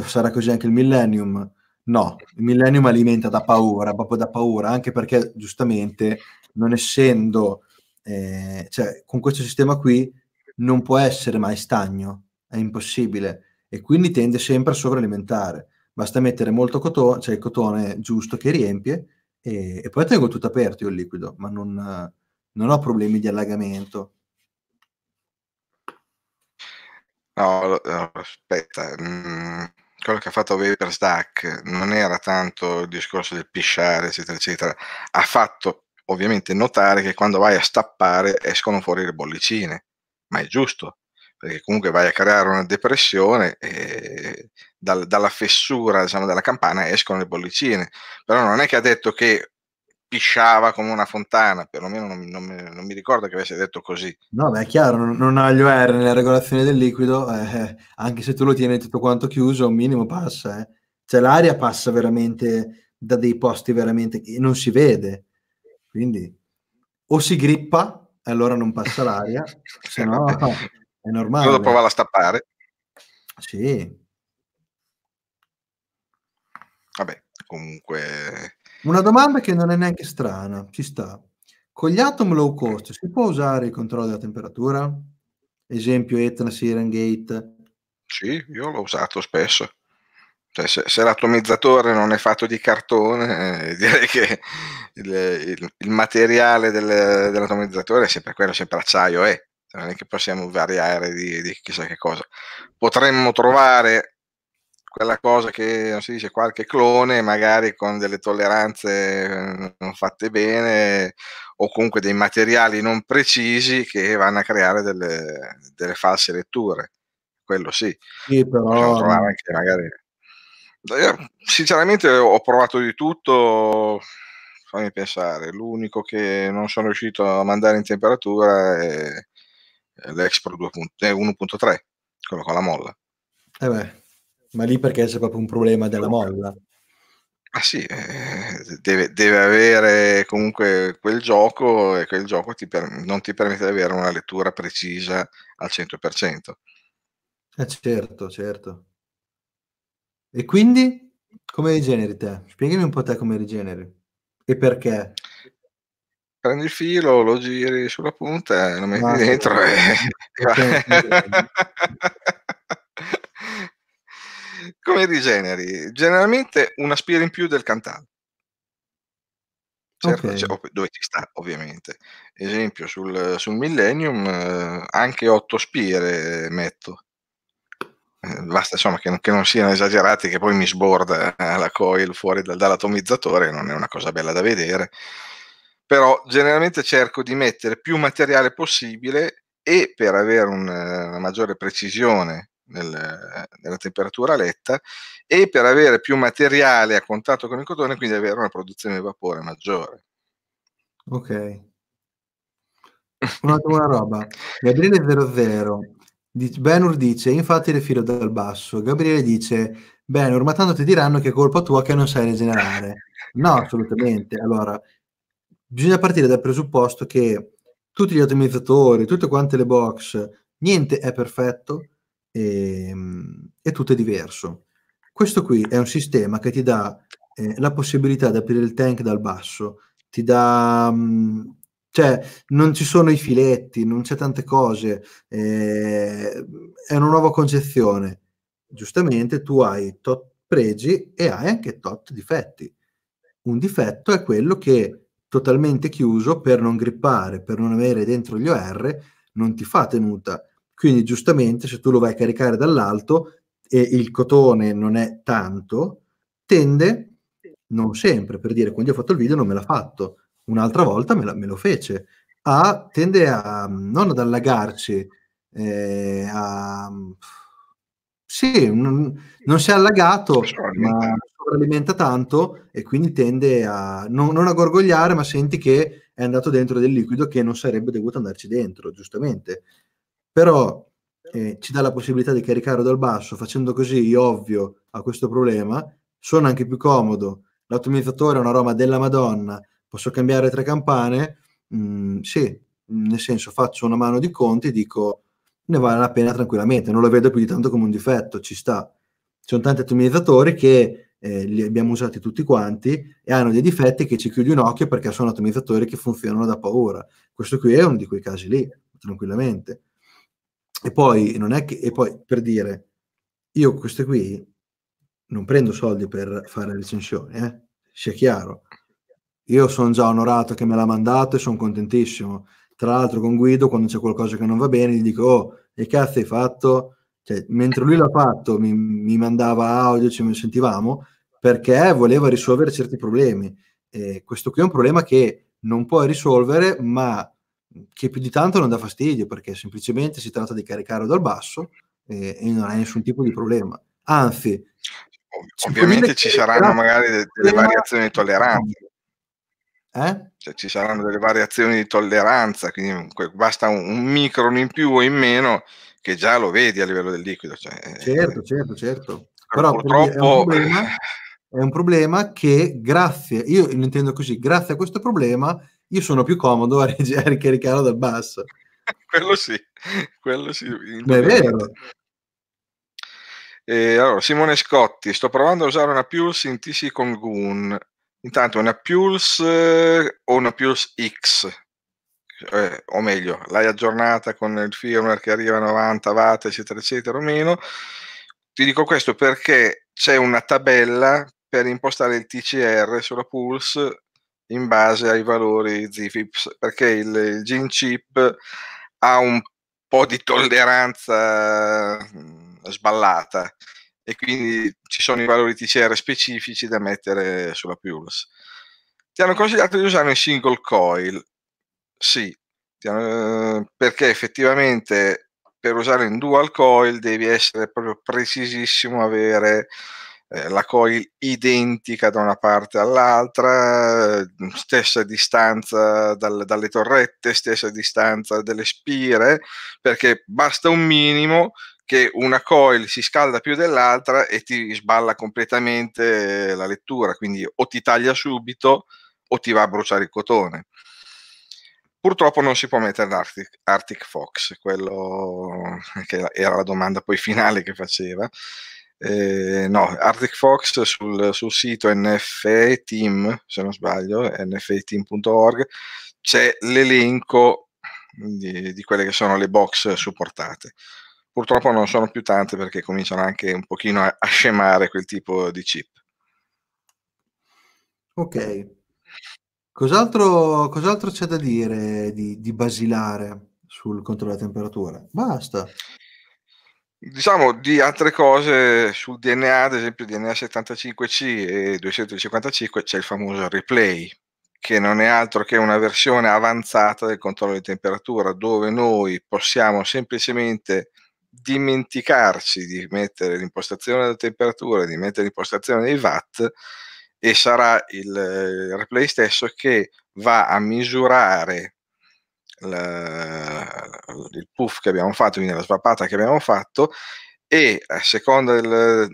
S1: sarà così anche il Millennium. No, il Millennium alimenta da paura, proprio da paura, anche perché giustamente non essendo, eh, cioè con questo sistema qui non può essere mai stagno, è impossibile e quindi tende sempre a sovralimentare. Basta mettere molto cotone, cioè il cotone giusto che riempie e, e poi tengo tutto aperto io il liquido, ma non, non ho problemi di allagamento No, aspetta, mm,
S2: quello che ha fatto Weber Stack non era tanto il discorso del pisciare, eccetera, eccetera. Ha fatto ovviamente notare che quando vai a stappare escono fuori le bollicine, ma è giusto, perché comunque vai a creare una depressione e dal, dalla fessura diciamo, della campana escono le bollicine. Però non è che ha detto che pisciava come una fontana, perlomeno non, non, non mi ricordo che avesse detto così.
S1: No, beh, è chiaro, non, non ha gli OR nella regolazione del liquido, eh, eh, anche se tu lo tieni tutto quanto chiuso, un minimo passa, eh. cioè l'aria passa veramente da dei posti veramente che non si vede, quindi o si grippa, allora non passa l'aria, se no è normale. Lo prova a stappare. Sì. Vabbè, comunque una domanda che non è neanche strana, ci sta. Con gli atom low cost si può usare il controllo della temperatura? Esempio Etna Sirengate.
S2: Sì, io l'ho usato spesso. Cioè, se, se, l'atomizzatore non è fatto di cartone, eh, direi che il, il, il materiale del, dell'atomizzatore è sempre quello, sempre acciaio e non è che possiamo variare di, di, chissà che cosa. Potremmo trovare quella cosa che non si dice qualche clone, magari con delle tolleranze eh, non fatte bene o comunque dei materiali non precisi che vanno a creare delle, delle false letture. Quello sì.
S1: sì però...
S2: magari... Sinceramente ho provato di tutto, fammi pensare, l'unico che non sono riuscito a mandare in temperatura è l'Expro 1.3, quello con la molla.
S1: Eh beh. Ma lì perché c'è proprio un problema della molla. Ma ah sì, eh,
S2: deve, deve, avere comunque quel gioco e quel gioco ti per, non ti permette di avere una lettura precisa al 100%.
S1: Eh certo, certo. E quindi come rigeneri te? Spiegami un po' te come rigeneri e perché.
S2: Prendi il filo, lo giri sulla punta, lo metti Ma dentro e... Come rigeneri? Generalmente una spira in più del cantante. Certo, okay. Cioè, dove ci sta ovviamente esempio sul, sul millennium eh, anche otto spire metto eh, basta insomma che, che, non siano esagerati che poi mi sborda eh, la coil fuori dal, dall'atomizzatore non è una cosa bella da vedere però generalmente cerco di mettere più materiale possibile e per avere un, una maggiore precisione nel, eh, nella temperatura letta e per avere più materiale a contatto con il cotone, quindi avere una produzione di vapore maggiore.
S1: Ok. Un'altra roba. Gabriele 00 Benur dice, infatti le filo dal basso. Gabriele dice, Benur, ma tanto ti diranno che è colpa tua che non sai rigenerare. No, assolutamente. Allora, bisogna partire dal presupposto che tutti gli ottimizzatori, tutte quante le box, niente è perfetto, e, ehm, e tutto è diverso. Questo qui è un sistema che ti dà eh, la possibilità di aprire il tank dal basso, ti dà... Mh, mm, cioè, non ci sono i filetti, non c'è tante cose, eh, è una nuova concezione. Giustamente tu hai tot pregi e hai anche tot difetti. Un difetto è quello che totalmente chiuso per non grippare, per non avere dentro gli OR, non ti fa tenuta quindi giustamente se tu lo vai a caricare dall'alto e il cotone non è tanto, tende, non sempre, per dire quando ho fatto il video non me l'ha fatto, un'altra volta me, la, me lo fece, a, tende a mm, non ad allagarci, eh, a, mm, sì, non, non, si è allagato, ma alimenta tanto e quindi tende a non, non, a gorgogliare, ma senti che è andato dentro del liquido che non sarebbe dovuto andarci dentro, giustamente però eh, ci dà la possibilità di caricare dal basso, facendo così io ovvio a questo problema, suona anche più comodo, l'ottimizzatore è una roba della Madonna, posso cambiare tre campane, mm, sì, nel senso faccio una mano di conti e dico ne vale la pena tranquillamente, non lo vedo più di tanto come un difetto, ci sta. Ci sono tanti ottimizzatori che eh, li abbiamo usati tutti quanti e hanno dei difetti che ci chiudi un occhio perché sono ottimizzatori che funzionano da paura. Questo qui è uno di quei casi lì, tranquillamente. E poi, non è che, e poi per dire, io queste qui non prendo soldi per fare recensioni, eh? sia chiaro. Io sono già onorato che me l'ha mandato e sono contentissimo. Tra l'altro con Guido, quando c'è qualcosa che non va bene, gli dico, oh, e cazzo hai fatto? Cioè, mentre lui l'ha fatto, mi, mi mandava audio, ci sentivamo, perché voleva risolvere certi problemi. E questo qui è un problema che non puoi risolvere, ma che più di tanto non dà fastidio perché semplicemente si tratta di caricare dal basso e, e non hai nessun tipo di problema. Anzi, ovviamente ci saranno magari delle, delle variazioni di tolleranza.
S2: Eh? Cioè, ci saranno delle variazioni di tolleranza, quindi basta un, un, micron in più o in meno che già lo vedi a livello del liquido. Cioè,
S1: certo, eh, certo, certo. certo. Però purtroppo... È un, problema, è un problema che grazie, io lo intendo così, grazie a questo problema io sono più comodo a, rig- a ricaricare dal basso.
S2: quello sì, quello sì. Beh, è vero. Eh, allora, Simone Scotti, sto provando a usare una Pulse in TC con Goon. Intanto una Pulse eh, o una Pulse X, eh, o meglio, l'hai aggiornata con il firmware che arriva a 90 watt, eccetera, eccetera, o meno. Ti dico questo perché c'è una tabella per impostare il TCR sulla Pulse in base ai valori ZFIPS, perché il, il gene chip ha un po' di tolleranza mm, sballata e quindi ci sono i valori TCR specifici da mettere sulla Pulse. Ti hanno consigliato di usare un single coil? Sì, hanno, eh, perché effettivamente per usare un dual coil devi essere proprio precisissimo, avere eh, la coil identica da una parte all'altra, stessa distanza dal, dalle torrette, stessa distanza delle spire, perché basta un minimo che una coil si scalda più dell'altra e ti sballa completamente la lettura, quindi o ti taglia subito o ti va a bruciare il cotone. Purtroppo non si può mettere l'Arctic Arctic Fox, quello che era la domanda poi finale che faceva. Eh, no, Arctic Fox sul, sul, sito nfeteam, se non sbaglio, nfeteam.org, c'è l'elenco di, di, quelle che sono le box supportate. Purtroppo non sono più tante perché cominciano anche un pochino a, a scemare quel tipo di chip.
S1: Ok. Cos'altro, cos'altro c'è da dire di, di basilare sul controllo della temperatura? Basta.
S2: Diciamo di altre cose sul DNA, ad esempio DNA 75C e 255, c'è il famoso replay, che non è altro che una versione avanzata del controllo di temperatura, dove noi possiamo semplicemente dimenticarci di mettere l'impostazione della temperatura, di mettere l'impostazione dei watt e sarà il eh, replay stesso che va a misurare la, il puff che abbiamo fatto, quindi la svappata che abbiamo fatto e a seconda del,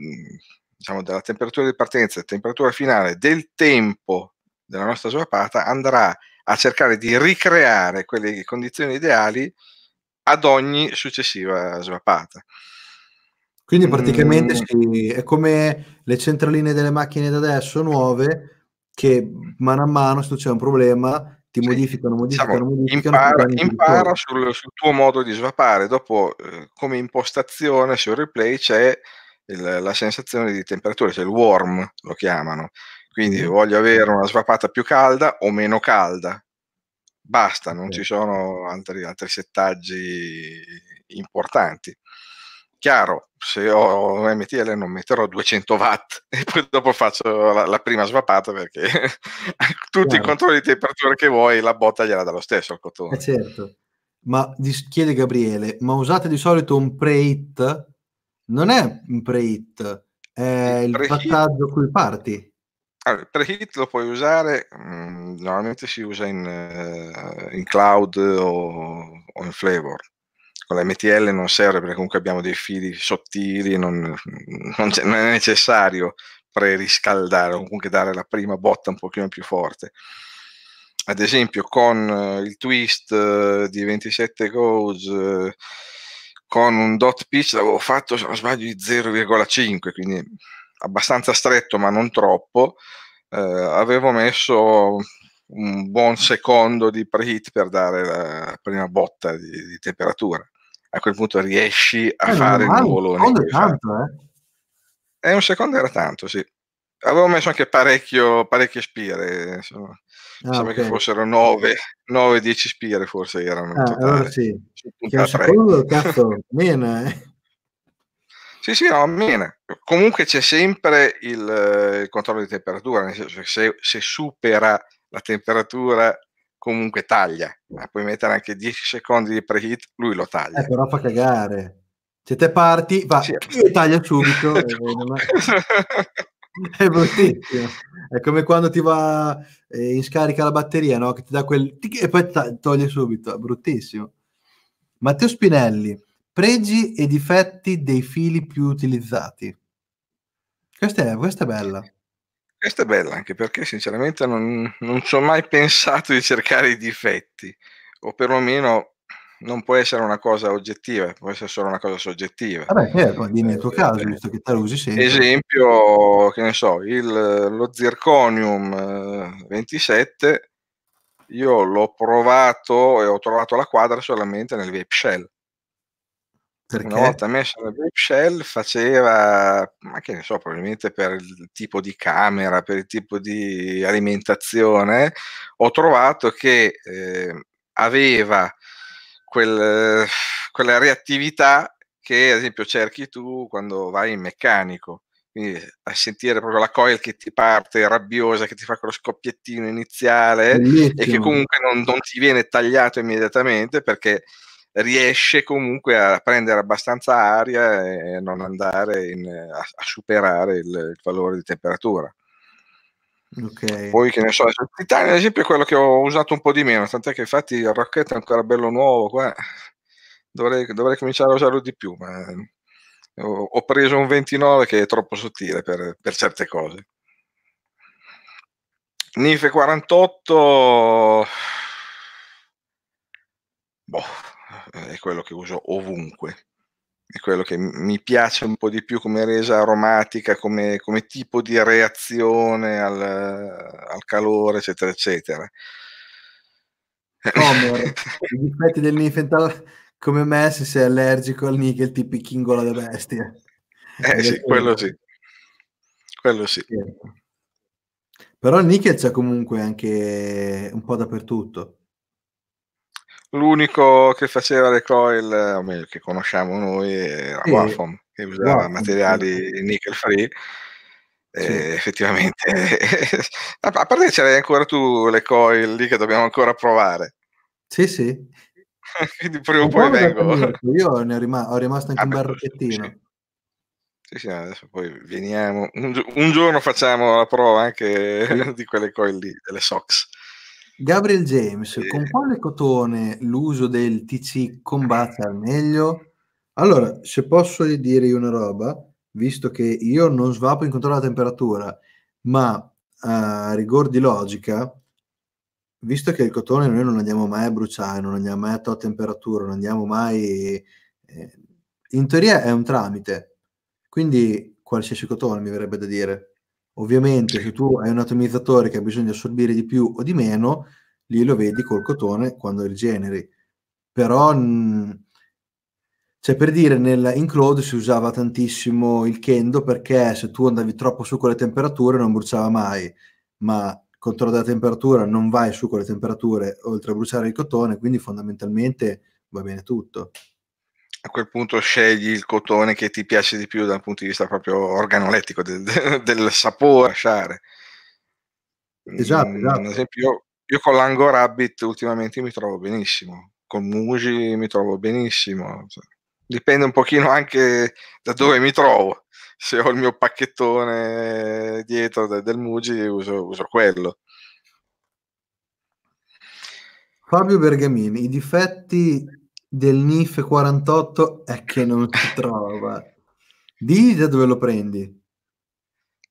S2: diciamo, della temperatura di partenza e temperatura finale del tempo della nostra svappata andrà a cercare di ricreare quelle condizioni ideali ad ogni successiva svappata.
S1: Quindi praticamente mm. sì, è come le centraline delle macchine da adesso nuove che mano a mano se c'è un problema ti sì. modificano, modificano, diciamo, modificano. Impara, impara
S2: sul, sul, tuo modo di svapare, dopo eh, come impostazione sul replay c'è il, la sensazione di temperatura, c'è cioè il warm, lo chiamano. Quindi mm-hmm. voglio avere una svapata più calda o meno calda. Basta, non okay. ci sono altri, altri settaggi importanti. Chiaro, se ho MTL non metterò 200 watt e poi dopo faccio la, la prima svapata perché tutti Chiaro. i controlli di temperatura che vuoi la botta gliela dà lo stesso al cotone. Eh certo,
S1: ma chiede Gabriele, ma usate di solito un pre-hit? Non è un pre-hit, è il, il passaggio cui parti.
S2: Allora, il preheat lo puoi usare, mh, mm, normalmente si usa in, uh, in cloud o, o, in flavor con la MTL non serve perché comunque abbiamo dei fili sottili, non, non, non è necessario preriscaldare o comunque dare la prima botta un pochino più forte. Ad esempio con eh, il twist eh, di 27 goes eh, con un dot pitch l'avevo fatto se non sbaglio di 0,5 quindi abbastanza stretto ma non troppo eh, avevo messo un buon secondo di pre-hit per dare la prima botta di, di temperatura a quel punto riesci a eh, fare il Un secondo è tanto, eh. eh? un secondo era tanto, sì. Avevo messo anche parecchio, parecchie spire, insomma. Ah, sembra okay. che fossero 9-10 spire forse erano. Ah, allora sì.
S1: Che un secondo, cazzo, meno, eh.
S2: Sì, sì, no, meno. Comunque c'è sempre il, eh, il, controllo di temperatura, nel senso che se, se supera la temperatura comunque taglia, ma eh, puoi mettere anche 10 secondi di pre-hit, lui lo
S1: taglia. Eh, però fa cagare. Se te parti, va sì. e taglia subito. e, eh, è bruttissimo. È come quando ti va eh, in scarica la batteria, no? Che ti dà quel tic, e poi ta- toglie subito, è bruttissimo. Matteo Spinelli, pregi e difetti dei fili più utilizzati. Questa è, questa è bella.
S2: Questa è bella anche perché sinceramente non, non ci ho mai pensato di cercare i difetti, o perlomeno non può essere una cosa oggettiva, può essere solo una cosa soggettiva.
S1: Vabbè, certo, eh, dimmi il tuo caso, eh, visto che te lo usi sempre.
S2: Esempio, che ne so, il, lo Zirconium 27, eh, io l'ho provato e ho trovato la quadra solamente nel Vape Shell. Perché? Una volta National Brick Shell faceva, ma che ne so, probabilmente per il tipo di camera, per il tipo di alimentazione, ho trovato che eh, aveva quel, quella reattività che ad esempio cerchi tu quando vai in meccanico. Quindi a sentire proprio la coil che ti parte rabbiosa, che ti fa quello scoppiettino iniziale Bellissimo. e che comunque non, non ti viene tagliato immediatamente perché riesce comunque a prendere abbastanza aria e non andare in, a, a, superare il, il, valore di temperatura. Okay. Poi che ne so, l'Italia ad esempio è quello che ho usato un po' di meno, tant'è che infatti il rocchetto è ancora bello nuovo qua, dovrei, dovrei cominciare a usarlo di più, ma eh, ho, ho, preso un 29 che è troppo sottile per, per certe cose. Nife 48, boh, è quello che uso ovunque, è quello che mi piace un po' di più come resa aromatica, come, come tipo di reazione al, al calore, eccetera, eccetera.
S1: Omor, i difetti del Nifenthal come me, se sei allergico al nickel ti picchingola da bestia.
S2: Eh sì, quello sì.
S1: Quello sì. Però il nickel c'è comunque anche un po' dappertutto
S2: l'unico che faceva le coil, eh, o meglio, che conosciamo noi, era sì. Wafom, che usava Wafom, materiali sì. nickel free. Sì. effettivamente, a parte che ce l'hai ancora tu le coil lì che dobbiamo ancora provare.
S1: Sì, sì. Quindi prima o poi vengo. Io ne ho, rimasto, ho rimasto anche ah, un bel rocchettino. Sì, sì, adesso poi veniamo.
S2: Un, un, giorno facciamo la prova anche sì. di quelle coil lì, delle SOX.
S1: Gabriel James, eh. con quale cotone l'uso del TC combatte al meglio? Allora, se posso dire io una roba, visto che io non svapo in controllo la temperatura, ma eh, a rigor di logica, visto che il cotone noi non andiamo mai a bruciare, non andiamo mai a tua temperatura, non andiamo mai... Eh, in teoria è un tramite, quindi qualsiasi cotone mi verrebbe da dire. Ovviamente se tu hai un atomizzatore che ha bisogno di assorbire di più o di meno, lì lo vedi col cotone quando rigeneri. Però, mh, mhmm, cioè per dire, nel, in cloud si usava tantissimo il kendo perché se tu andavi troppo su con le temperature non bruciava mai, ma controllo della temperatura non vai su con le temperature oltre a bruciare il cotone, quindi fondamentalmente va bene tutto
S2: a quel punto scegli il cotone che ti piace di più dal punto di vista proprio organolettico del, del sapore lasciare esatto, mm, esatto. ad esempio io, io con l'Ango Rabbit ultimamente mi trovo benissimo con Muji mi trovo benissimo cioè, dipende un pochino anche da dove mi trovo se ho il mio pacchettone dietro del, del Muji uso, uso quello
S1: Fabio Bergamini, i difetti del NIF 48 è che non si trova. Dì da dove lo prendi.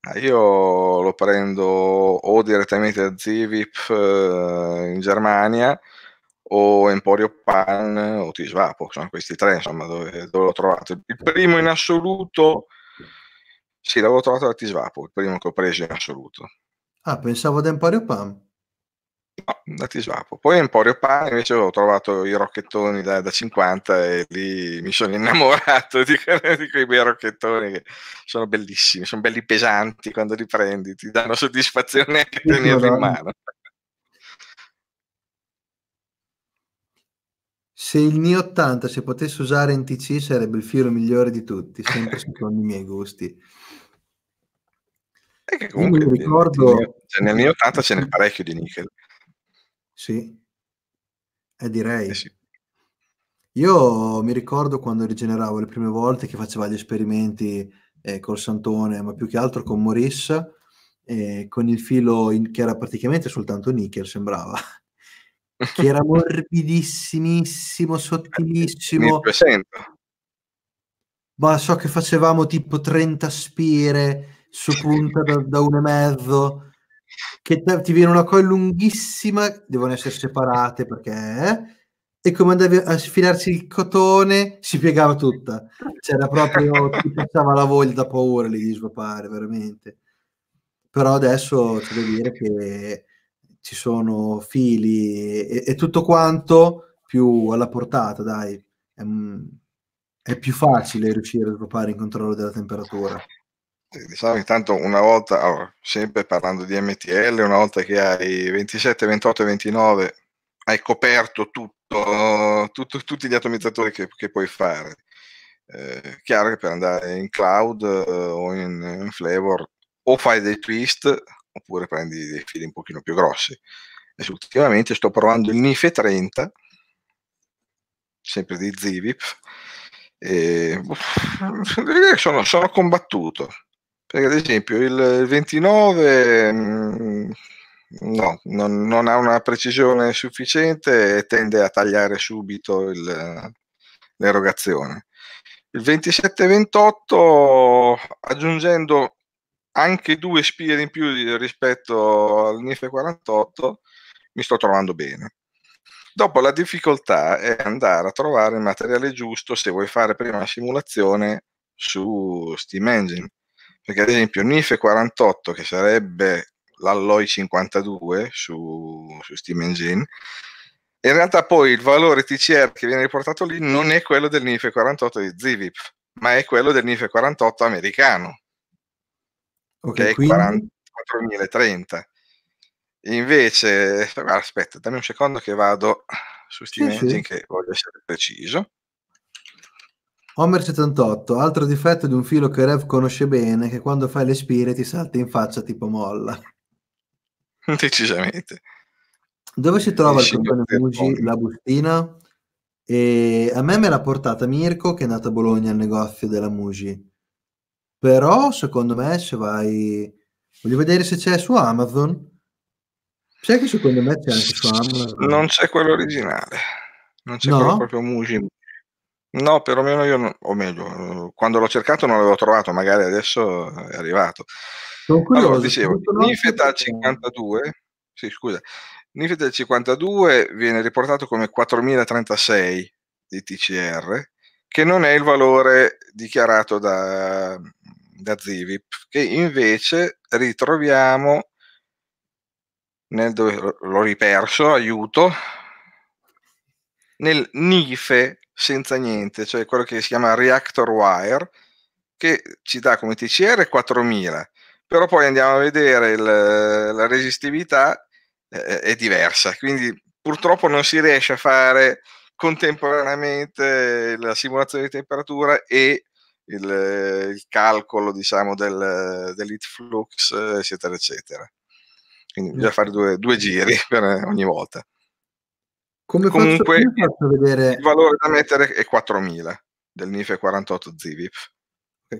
S2: Ah, io lo prendo o direttamente da Zivip eh, in Germania o Emporio Pan o Tisvapo, sono questi tre insomma dove, dove l'ho trovato. Il primo in assoluto, sì l'avevo trovato da Tisvapo, il primo che ho preso in assoluto.
S1: Ah, pensavo ad Emporio Pan. No, dati svapo.
S2: Poi Emporio Pane invece ho trovato i rocchettoni da, da 50 e lì mi sono innamorato di, di, quei bei rocchettoni che sono bellissimi, sono belli pesanti quando li prendi, ti danno soddisfazione anche sì, tenerli in mano.
S1: Se il Ni 80 si potesse usare in TC sarebbe il filo migliore di tutti, sempre secondo i miei gusti. E che comunque ricordo... Cioè, nel Ni
S2: 80 ce n'è parecchio di nickel.
S1: Sì, eh, direi. Eh sì. Io mi ricordo quando rigeneravo le prime volte che faceva gli esperimenti eh, col Santone, ma più che altro con Maurice, eh, con il filo in, che era praticamente soltanto nickel, sembrava, che era morbidissimissimo, sottilissimo. Ma so che facevamo tipo 30 spire su punta da, da uno e mezzo che ti viene una coil lunghissima, devono essere separate perché... E eh? come andavi a sfilarsi il cotone, si piegava tutta. C'era proprio, ti passava la voglia da paura lì di svapare, veramente. Però adesso c'è da dire che ci sono fili e, e tutto quanto più alla portata, dai. È, mm, è più facile riuscire a svapare in controllo della temperatura.
S2: Diciamo che tanto una volta, allora, sempre parlando di MTL, una volta che hai 27, 28 e 29, hai coperto tutto, tutto, tutti gli atomizzatori che, che puoi fare. Eh, chiaro che per andare in cloud eh, o in, in, flavor o fai dei twist oppure prendi dei fili un pochino più grossi. E ultimamente sto provando il NIFE 30, sempre di Zivip, e sono, sono combattuto perché ad esempio il 29 mm, no, non, non, ha una precisione sufficiente e tende a tagliare subito il, l'erogazione. Il 27-28 aggiungendo anche due spie in più rispetto al NIFE 48 mi sto trovando bene. Dopo la difficoltà è andare a trovare il materiale giusto se vuoi fare prima la simulazione su Steam Engine perché ad esempio NIF 48, che sarebbe l'alloy 52 su, su Steam Engine, in realtà poi il valore TCR che viene riportato lì non è quello del NIF 48 di Zivip, ma è quello del NIF 48 americano, okay, che è quindi... 44030. Invece, aspetta, dammi un secondo che vado su Steam sì, Engine sì. che voglio essere preciso.
S1: Homer 78, altro difetto di un filo che Rev conosce bene, che quando fai le spire ti salta in faccia tipo molla.
S2: Decisamente.
S1: Dove si trova Decide il campione Fuji la bustina? E a me me l'ha portata Mirko che è nato a Bologna al negozio della Muji. Però secondo me se vai... Voglio vedere se c'è su Amazon. C'è che secondo me c'è anche su Amazon? Non
S2: c'è quello originale. Non c'è no? quello proprio Muji No, perlomeno io, o meglio, eh, quando l'ho cercato non l'avevo trovato, magari adesso eh, è arrivato. curioso, allora, dicevo, Nifeta 52, sì, scusa, Nifeta 52 viene riportato come 4036 di TCR, che non è il valore dichiarato da, da Zivip, che invece ritroviamo nel, l'ho riperso, aiuto, nel NIFE senza niente, cioè quello che si chiama Reactor Wire, che ci dà come TCR 4000, però poi andiamo a vedere il, la resistività eh, eh, è diversa, quindi purtroppo non si riesce a fare contemporaneamente la simulazione di temperatura e il, il calcolo diciamo, del, dell'heat flux, eccetera, eccetera. Quindi bisogna mm. fare due, due giri per ogni volta.
S1: Come Comunque, faccio, faccio vedere... il
S2: valore da mettere è 4000 del NIFE 48 ZIVIP.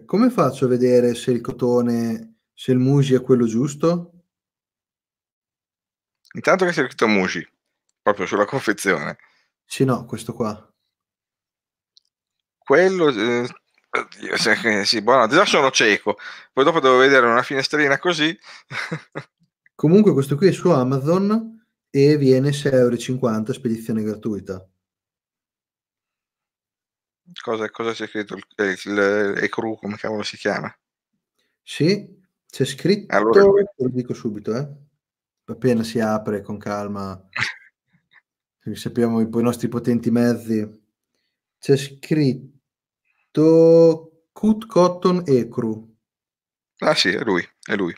S1: Come faccio a vedere se il cotone, se il MUSI è quello giusto? Intanto
S2: che c'è scritto MUSI, proprio sulla confezione.
S1: Sì, no, questo qua.
S2: Quello... Eh, sì, buono, già sono cieco. Poi dopo devo vedere una finestrina così.
S1: Comunque questo qui è su Amazon e viene 6,50 euro spedizione gratuita.
S2: Cosa, cosa c'è scritto? Il, eh, il, il eh, Ecru, come cavolo si chiama?
S1: Sì, c'è scritto, allora... lo dico subito, eh? appena si apre con calma, sappiamo i, i nostri potenti mezzi, c'è scritto Cut Cotton Ecru. Ah
S2: sì, è lui, è lui.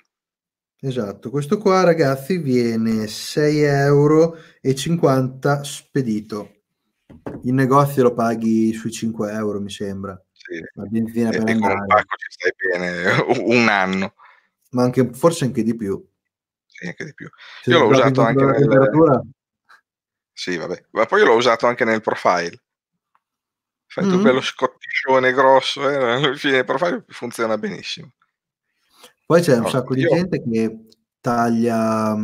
S1: Esatto, questo qua ragazzi viene 6,50 euro spedito. Il negozio lo paghi sui 5 euro, mi sembra. Sì. La benzina per andare. un pacco ci stai bene un anno. Ma anche, forse anche di più. Sì, anche di più. Se io l'ho usato anche nel... Temperatura...
S2: Sì, vabbè. Ma poi l'ho usato anche nel profile. Fai mm-hmm. bello scottiscione grosso, eh, alla fine il profile funziona benissimo.
S1: Poi c'è un sacco di gente che taglia,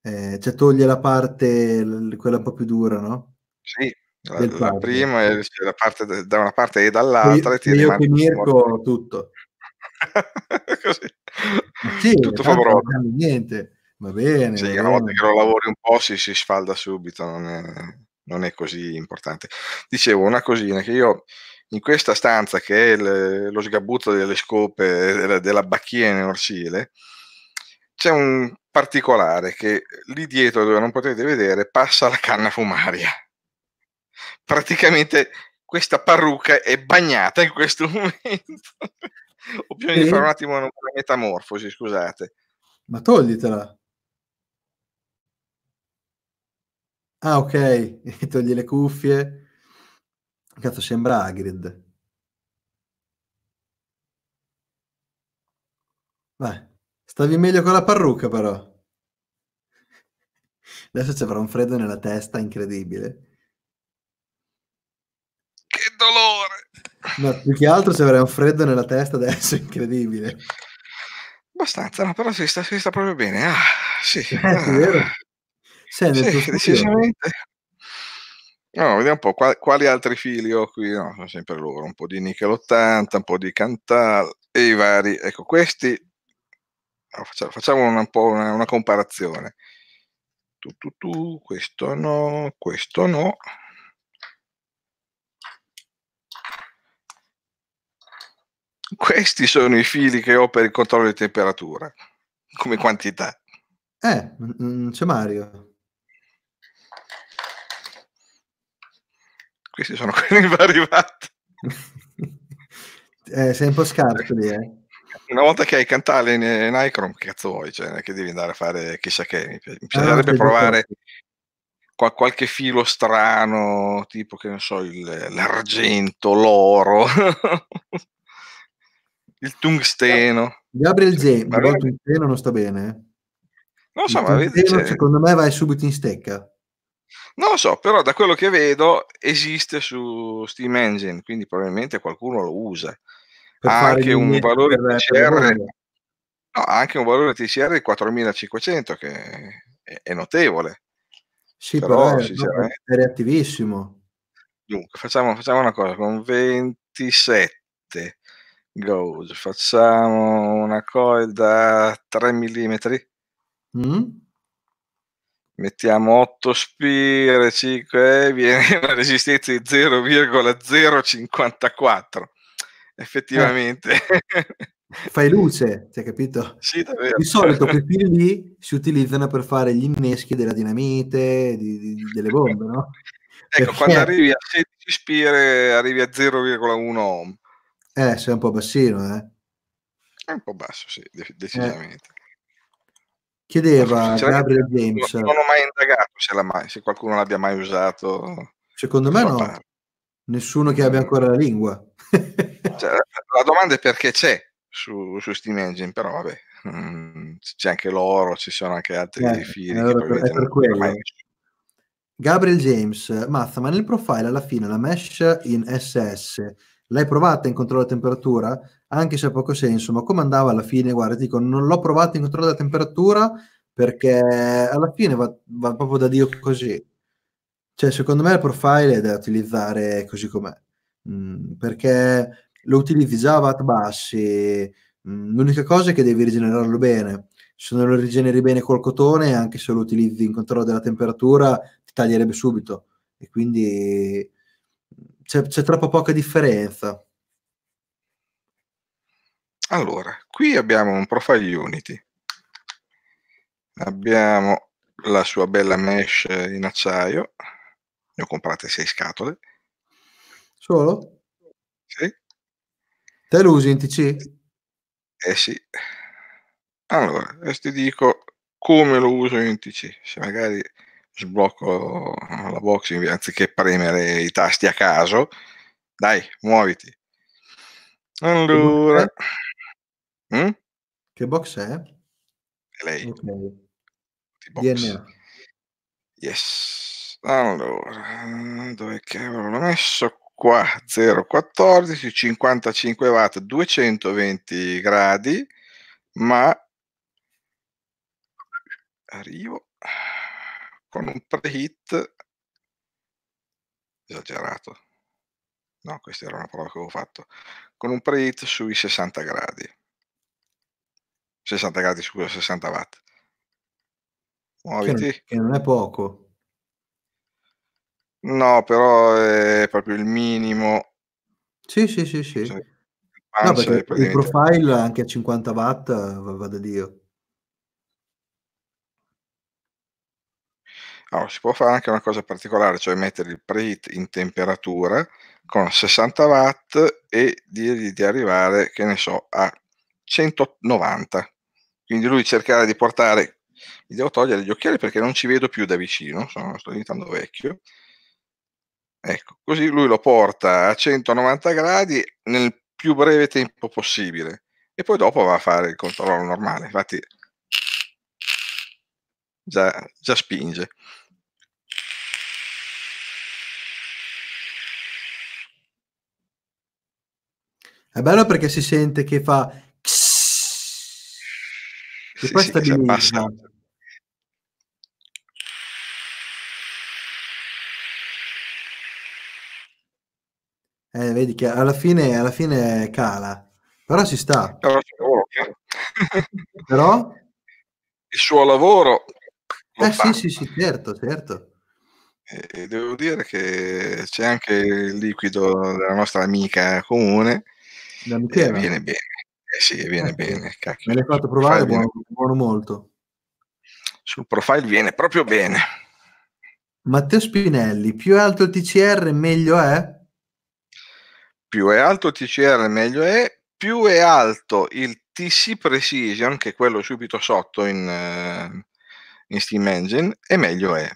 S1: eh, cioè toglie la parte, quella un po' più dura, no?
S2: Sì, la, la prima, è cioè, la parte, da una parte e dall'altra. E, e ti io che mirco tutto.
S1: Così. Sì, tutto favoloso. Niente,
S2: va bene. Sì, va una volta che lo lavori un po' si, si sfalda subito, non è, non è così importante. Dicevo una cosina che io in questa stanza che è le, lo sgabuzzo delle scope della, della bacchina in orsile, c'è un particolare che lì dietro dove non potete vedere passa la canna fumaria. Praticamente questa parrucca è bagnata in questo momento. Ho bisogno e... di fare un attimo una
S1: metamorfosi, scusate. Ma toglitela. Ah, ok, togli le cuffie. Cazzo, sembra Hagrid. Beh, stavi meglio con la parrucca però. Adesso ci avrà un freddo nella testa incredibile. Che dolore! Ma più che altro ci avrà un freddo nella testa adesso incredibile.
S2: Abbastanza, no, però si sta, si sta proprio bene. Ah, sì.
S1: Eh, ah. Sì, sì decisamente.
S2: No, vediamo un po' quali, quali altri fili ho qui, no, sono sempre loro, un po' di Nickel 80, un po' di Cantal e i vari, ecco questi, facciamo, facciamo una, un po' una, una comparazione, tu, tu, tu, questo no, questo no, questi sono i fili che ho per il controllo di temperatura, come quantità.
S1: Eh, c'è Mario.
S2: Questi sono quelli che invariati.
S1: eh, sei un po' scarso lì, eh.
S2: Una volta che hai cantato in, in Icron, che cazzo vuoi? Cioè, che devi andare a fare chissà che. Mi, ah, piacerebbe ah, provare qual- qualche filo strano, tipo, che non so, il, l'argento, l'oro, il tungsteno.
S1: Gabriel James, però il tungsteno non sta bene, eh. Non so, ma vedi, secondo me vai subito in stecca.
S2: Non lo so, però da quello che vedo esiste su Steam Engine, quindi probabilmente qualcuno lo usa. Ha anche un valore TCR no, anche un valore TCR di 4500 che è, è notevole.
S1: Sì, però, però sinceramente... è reattivissimo.
S2: Dunque, facciamo, facciamo una cosa, con 27 goes, facciamo una coil da 3 mm? mettiamo 8 spire, 5, eh, viene una resistenza di 0,054. Effettivamente. Eh.
S1: Fai luce, ti hai capito?
S2: Sì, davvero. Di solito quei
S1: fili lì si utilizzano per fare gli inneschi della dinamite, di, di, delle bombe, no? Ecco, Perché... quando arrivi a
S2: 16 spire arrivi a 0,1 ohm.
S1: Eh, sei un po' bassino, eh?
S2: È un po' basso, sì,
S1: decisamente. Eh. Chiedeva Gabriel James. Non ho
S2: mai indagato se, mai, se, qualcuno l'abbia mai usato.
S1: Secondo me no. Parte. Nessuno che abbia mm. ancora la lingua.
S2: cioè, la domanda è perché c'è su, su Steam Engine, però vabbè,
S1: mm,
S2: c'è anche l'oro, ci sono anche altri eh, fili. Eh, allora per, è per Mai...
S1: Gabriel James, Mazza, ma nel profile alla fine la mesh in SS L'hai provata in controllo della temperatura? Anche se ha poco senso, ma come andava alla fine? Guarda, dico, non l'ho provata in controllo della temperatura perché alla fine va, va proprio da Dio così. Cioè, secondo me il profile è da utilizzare così com'è, mm, perché lo utilizzi già a watt bassi, mm, l'unica cosa è che devi rigenerarlo bene. Se non lo rigeneri bene col cotone, anche se lo utilizzi in controllo della temperatura, ti taglierebbe subito. E quindi c'è, c'è troppo poca differenza. Allora, qui abbiamo un
S2: profile Unity, abbiamo la sua bella mesh in acciaio, ne ho comprate 6 scatole. Solo? Sì. Te
S1: lo usi in TC?
S2: Eh sì. Allora, adesso ti dico come lo uso in TC, se magari sblocco eh, la boxing anziché premere i tasti a caso. Dai,
S1: muoviti. Allora. Che box è? Mm? Che box è? è lei. Okay. DNA.
S2: Yes. Allora, dove che avevo messo? Qua 0,14, 55 watt, 220 gradi, ma arrivo con un pre-hit esagerato no questa era una prova che avevo fatto con un pre-hit sui 60 gradi 60 gradi scusa 60 watt
S1: muoviti che non è poco
S2: no però è proprio il minimo
S1: sì sì sì sì cioè, no, il profile anche a 50 watt va, va da dio
S2: Allora, si può fare anche una cosa particolare, cioè mettere il preheat in temperatura con 60 watt e dirgli di arrivare, che ne so, a 190. Quindi lui cercare di portare, mi devo togliere gli occhiali perché non ci vedo più da vicino, sono, sto diventando vecchio. Ecco, così lui lo porta a 190 gradi nel più breve tempo possibile e poi dopo va a fare il controllo normale. Infatti già, già spinge.
S1: È bello perché si sente che fa... Che sì, poi sì, stabilizza. Eh, vedi che alla fine, alla fine cala, però eh, si sta. Però il suo lavoro, però? Il suo lavoro eh, sì, sì, sì, certo, certo.
S2: E devo dire che c'è anche il liquido della nostra amica comune eh, viene bene, eh, sì, viene eh, bene. Cacchio. Me l'hai fatto provare, buono, buono molto. Sul profile viene proprio bene.
S1: Matteo Spinelli, più è alto il TCR meglio è?
S2: Più è alto il TCR meglio è, più è alto il TC Precision, che è quello subito sotto in, eh, in Steam Engine, e meglio è.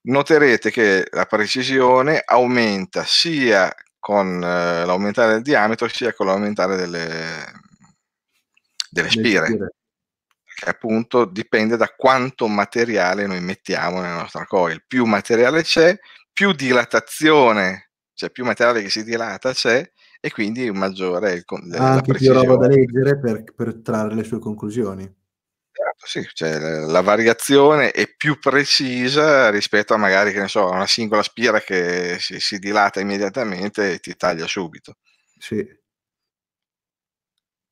S2: Noterete che la precisione aumenta sia con eh, l'aumentare del diametro sia con l'aumentare delle, delle spire, che appunto dipende da quanto materiale noi mettiamo nella nostra coil. Più materiale c'è, più dilatazione, cioè più materiale che si dilata c'è, e quindi maggiore è il, la, Anche la più roba da
S1: leggere per, per trarre le sue conclusioni.
S2: Certo, sì, cioè, la variazione è più precisa rispetto a magari che ne so, una singola spira che si, si dilata immediatamente e ti taglia subito.
S1: Sì.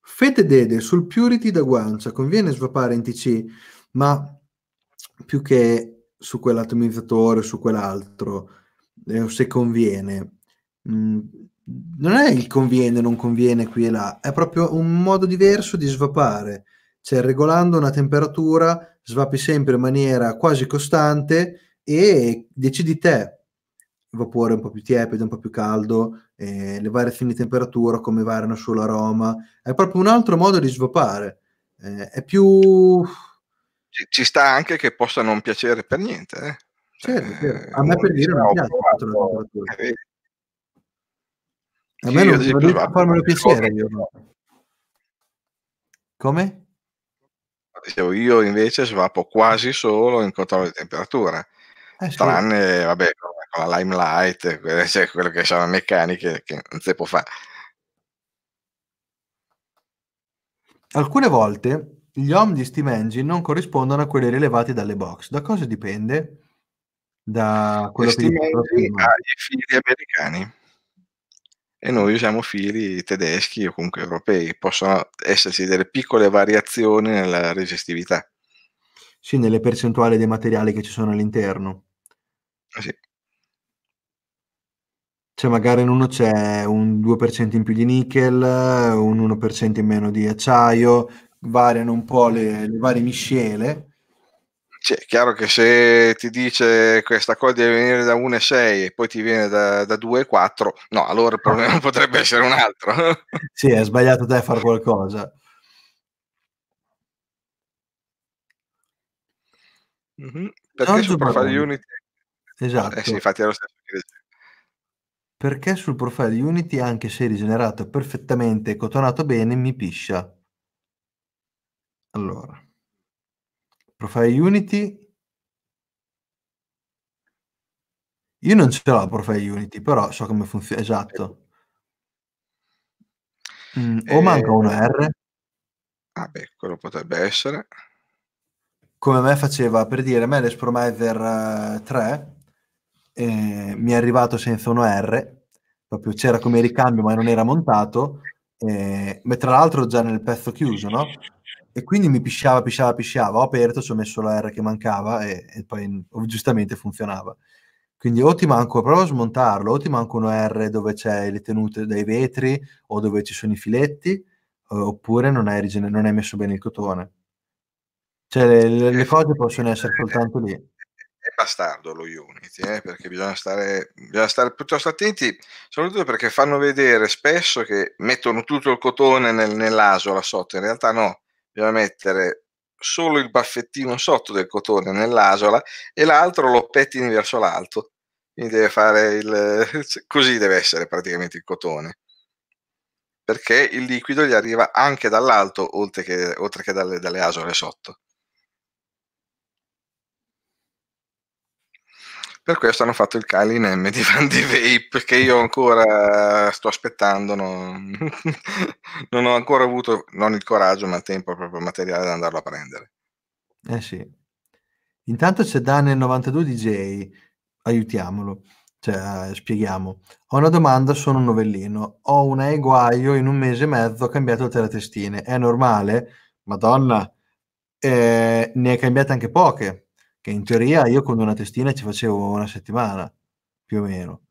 S1: Fede Dede sul Purity da guancia conviene svapare in TC, ma più che su quell'atomizzatore o su quell'altro, eh, se conviene. Mm, non è il conviene, non conviene qui e là, è proprio un modo diverso di svapare cioè, regolando una temperatura, svapi sempre in maniera quasi costante e decidi te il vapore un po' più tiepido, un po' più caldo, eh, le variazioni di temperatura, come variano sull'aroma. È proprio un altro modo di svapare. Eh, è più...
S2: Ci, ci, sta anche che possa non piacere per niente.
S1: Eh. Certo, certo. A me per dire non piace tanto la temperatura. Eh, a me non, non farmelo piacere. Io, no. Come?
S2: io invece svapo quasi solo in controllo di temperatura,
S1: eh, sì. tranne
S2: vabbè, con la Limelight, cioè quello che sono meccaniche che non si può fare.
S1: Alcune volte gli OM di Steam Engine non corrispondono a quelli rilevati dalle box. Da cosa dipende? Da quello Steam che
S2: Engine ha i figli americani e noi usiamo fili tedeschi o comunque europei. Possono esserci delle piccole variazioni nella resistività.
S1: Sì, nelle percentuali dei materiali che ci sono all'interno. Ah, sì. Cioè magari in uno c'è un 2% in più di nickel, un 1% in meno di acciaio, variano un po' le, le varie miscele
S2: cioè, è chiaro che se ti dice questa cosa deve venire da 1,6 e poi ti viene da, da 2,4, no, allora il problema potrebbe essere un altro.
S1: sì, è sbagliato te a fare qualcosa.
S2: Mm-hmm. Perché sul profile Barone. Unity? Esatto. Eh sì, infatti è lo stesso che dice.
S1: Perché sul profile Unity, anche se rigenerato perfettamente e cotonato bene, mi piscia? Allora. Profile Unity. Io non ce l'ho Profile Unity, però so come funziona. Esatto. Mm, o eh, manca un R. Ah beh, quello
S2: potrebbe essere.
S1: Come me faceva per dire, a me l'Espromiser 3 eh, eh, mi è arrivato senza una R, proprio c'era come ricambio ma non era montato, eh, ma tra l'altro già nel pezzo chiuso, no? E quindi mi pisciava, pisciava, pisciava. Ho aperto, ci ho messo la R che mancava e, e poi giustamente funzionava. Quindi o ti manco, provo a smontarlo, o ti manca un R dove c'è le tenute dai vetri o dove ci sono i filetti, oppure non hai, rigener- non hai messo bene il cotone. Cioè le, le eh, cose possono essere soltanto lì è
S2: bastardo lo Unity, eh, perché bisogna stare, bisogna stare, piuttosto attenti, soprattutto perché fanno vedere spesso che mettono tutto il cotone nel, nell'asola sotto, in realtà no, bisogna mettere solo il baffettino sotto del cotone nell'asola e l'altro lo pettini verso l'alto. Quindi deve fare il... così deve essere praticamente il cotone. Perché il liquido gli arriva anche dall'alto, oltre che, oltre che dalle, dalle asole sotto. Per questo hanno fatto il Kylie M di Van de Vape, che io ancora sto aspettando, non, non ho ancora avuto, non il coraggio, ma il tempo proprio materiale da andarlo a prendere.
S1: Eh sì. Intanto c'è Daniel 92 DJ, aiutiamolo, cioè, spieghiamo. Ho una domanda, sono un novellino. Ho un guaio, in un mese e mezzo ho cambiato le testine È normale? Madonna, eh, ne hai cambiate anche poche che in teoria io con una testina ci facevo una settimana, più o meno.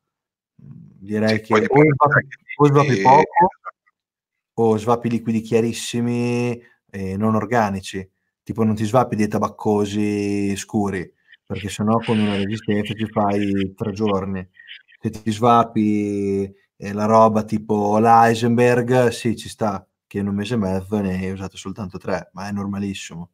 S1: Mhmm, direi sì, che o svapi, o svapi poco esatto. o svapi liquidi chiarissimi e non organici, tipo non ti svapi dei tabaccosi scuri, perché sennò con una resistenza ci fai tre giorni. Se ti svapi eh, la roba tipo l'Eisenberg, sì, ci sta, che in un mese e mezzo ne hai usato soltanto tre, ma è normalissimo.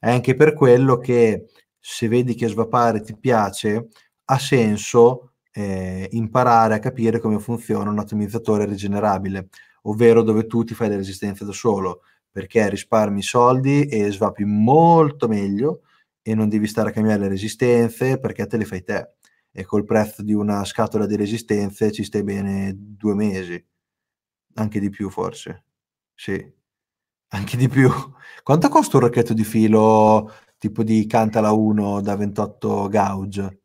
S1: È anche per quello che se vedi che svapare ti piace, ha senso eh, imparare a capire come funziona un atomizzatore rigenerabile, ovvero dove tu ti fai le resistenze da solo, perché risparmi soldi e svapi molto meglio e non devi stare a cambiare le resistenze perché te le fai te. E col prezzo di una scatola di resistenze ci stai bene due mesi, anche di più forse. Sì, anche di più. Quanto costa un racchetto di filo tipo di Cantala 1 da 28 gauge?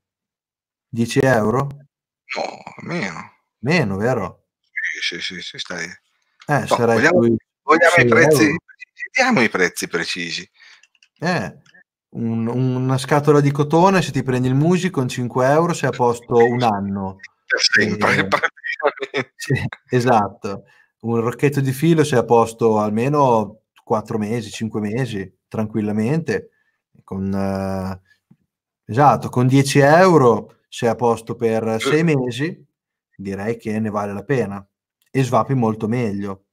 S1: 10 euro? No, meno. Meno, vero? Sì, sì, sì, sì stai... Eh, no, vogliamo, qui, vogliamo i prezzi, diamo i
S2: prezzi precisi.
S1: Eh, un, una scatola di cotone, se ti prendi il Musi con 5 euro sei a eh, posto un anno. Sempre, eh, Sì, esatto. Un rocchetto di filo sei a posto almeno 4 mesi, 5 mesi, tranquillamente con, eh, esatto, con 10 euro sei a posto per 6 mesi, direi che ne vale la pena e svapi molto meglio.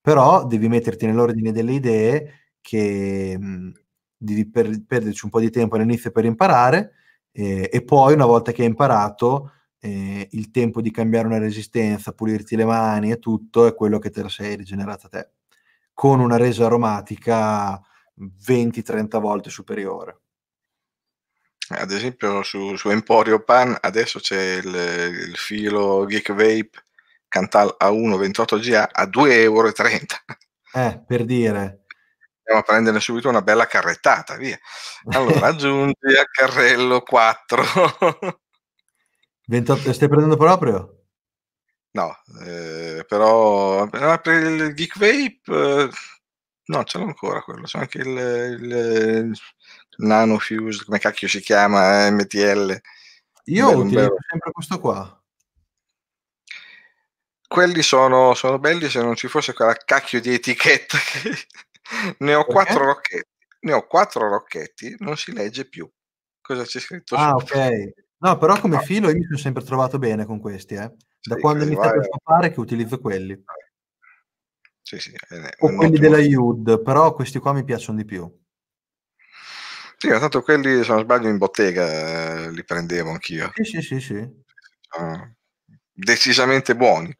S1: Però devi metterti nell'ordine delle idee che mh, mm, devi per, perderci un po' di tempo all'inizio per imparare eh, e poi una volta che hai imparato eh, il tempo di cambiare una resistenza, pulirti le mani e tutto è quello che te la sei rigenerata te con una resa aromatica 20-30 volte superiore. Eh, ad esempio
S2: su, su Emporio Pan adesso c'è il, il filo Geek Vape Cantal A1 28GA a 2,30 euro.
S1: Eh, per dire.
S2: Andiamo a prendere subito una bella carrettata, via. Allora aggiungi a carrello 4.
S1: 28, stai prendendo proprio?
S2: No, eh, però per il Geek Vape... Eh, No, ce l'ho ancora quello,
S1: c'è anche il, il
S2: Nano Fuse, come cacchio si chiama, eh, MTL.
S1: Io bello, utilizzo sempre questo qua.
S2: Quelli sono, sono, belli se non ci fosse quella cacchio di etichetta. ne, ho quattro rocchetti, ne ho quattro rocchetti, non si legge più. Cosa c'è scritto? Ah, sotto? ok.
S1: No, però come no. filo io mi sono sempre trovato bene con questi, eh. Da sì, quando inizio a fare che utilizzo quelli. Sì, sì, è, è o quelli ottimo. della IUD, però questi qua mi piacciono di più.
S2: Sì, tanto quelli, se non sbaglio, in bottega eh, li prendevo anch'io.
S1: Sì, sì, sì, sì.
S2: Sono decisamente buoni.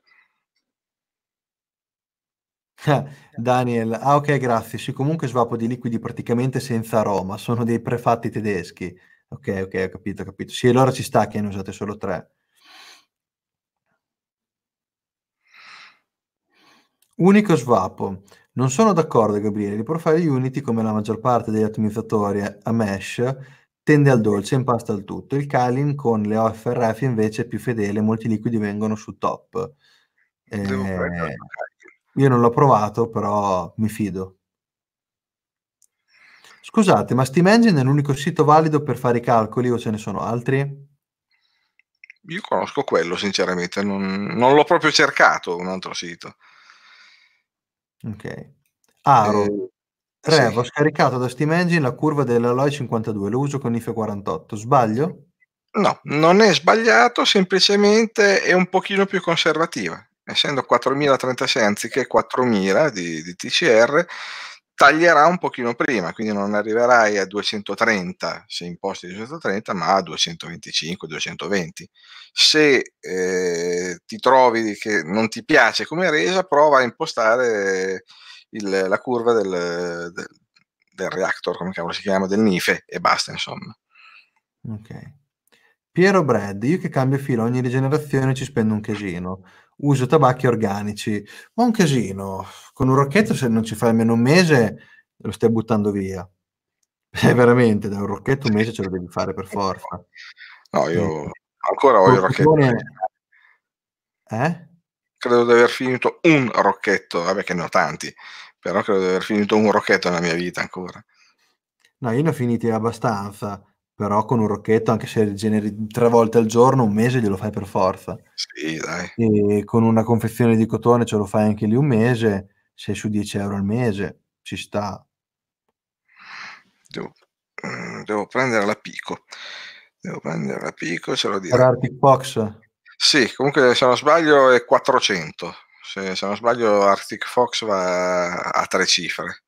S1: Eh, Daniel, ah ok, grazie. Sì, comunque svapo di liquidi praticamente senza aroma, sono dei prefatti tedeschi. Ok, ok, ho capito, ho capito. Sì, allora ci sta che ne usate solo tre. Unico svapo. Non sono d'accordo, Gabriele. Il profile Unity, come la maggior parte degli ottimizzatori eh, a mesh, tende al dolce, e impasta il tutto. Il Kalin con le OFRF invece è più fedele, molti liquidi vengono su top. Eh, io non l'ho provato, però mi fido. Scusate, ma Steam Engine è l'unico sito valido per fare i calcoli o ce ne sono altri?
S2: Io conosco quello, sinceramente, non, non l'ho proprio cercato
S1: un altro sito. Ok. Aro, Eh, Rev, sì. ho scaricato da Steam Engine la curva dell'Alloy 52, lo uso con IFE 48, sbaglio? No, non è sbagliato, semplicemente è un pochino più conservativa.
S2: Essendo 4036 anziché 4000 di, di TCR, taglierà un pochino prima, quindi non arriverai a 230 se imposti 230, ma a 225, 220. Se eh, ti trovi che non ti piace come resa, prova a impostare il, la curva del, del, del, reactor, come cavolo si chiama, del NIFE e basta, insomma.
S1: Ok. Piero Brad, io che cambio filo ogni rigenerazione ci spendo un casino uso tabacchi organici. Ma un casino, con un rocchetto se non ci fai almeno un mese lo stai buttando via. Eh, veramente, da un rocchetto un mese ce lo devi fare per forza. No, io
S2: ancora ho il rocchetto.
S1: Eh? Credo
S2: di aver finito un rocchetto, vabbè che ne ho tanti, però credo di aver finito un rocchetto nella mia
S1: vita ancora. No, io ne ho finiti abbastanza però con un rocchetto, anche se generi tre volte al giorno, un mese glielo fai per forza. Sì, dai. E con una confezione di cotone ce lo fai anche lì un mese, sei su 10 euro al mese, ci sta. Devo,
S2: mm, devo prendere la Pico. Devo prendere la Pico, ce lo dirò. Per Arctic
S1: Fox?
S2: Sì, comunque se non sbaglio è 400. Se, se non sbaglio Arctic Fox va a tre cifre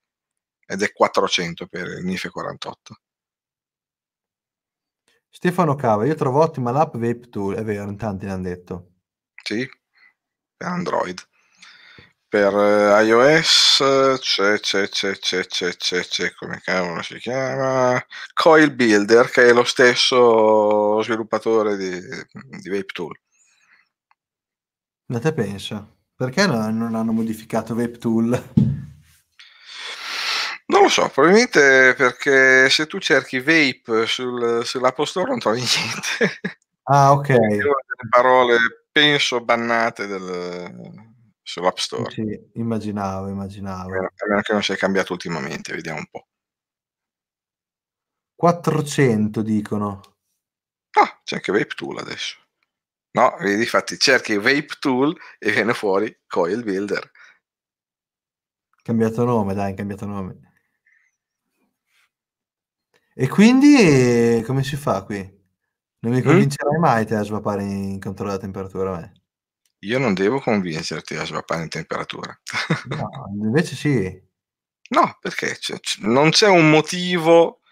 S2: ed è 400 per il NIFE 48.
S1: Stefano Cava, io trovo ottima l'app Vape Tool, è vero, in tanti l'hanno detto.
S2: Sì, Android. Per eh, iOS c'è, c'è, c'è, c'è, c'è, c'è, c'è, come cavolo si chiama? Coil Builder, che è lo stesso sviluppatore di, di Vape Tool.
S1: Ma te pensa? Perché non hanno modificato Vape Tool? Non
S2: lo so, probabilmente perché se tu cerchi vape sul, sull'Apple Store non trovi niente.
S1: Ah, ok. Le
S2: parole, penso, bannate del, sull'App Store. Sì, immaginavo, immaginavo. Eh, a meno che non sia cambiato ultimamente, vediamo
S1: un po'. 400 dicono.
S2: Ah, c'è anche Vape Tool adesso. No, vedi, infatti cerchi Vape Tool e viene
S1: fuori Coil Builder. Cambiato nome, dai, cambiato nome. E quindi eh, come si fa qui? Non mi mm? convincerai mm? mai te a svapare in controllo della temperatura eh?
S2: Io non devo convincerti a svapare in temperatura.
S1: no, invece sì. No,
S2: perché cioè, non c'è un motivo,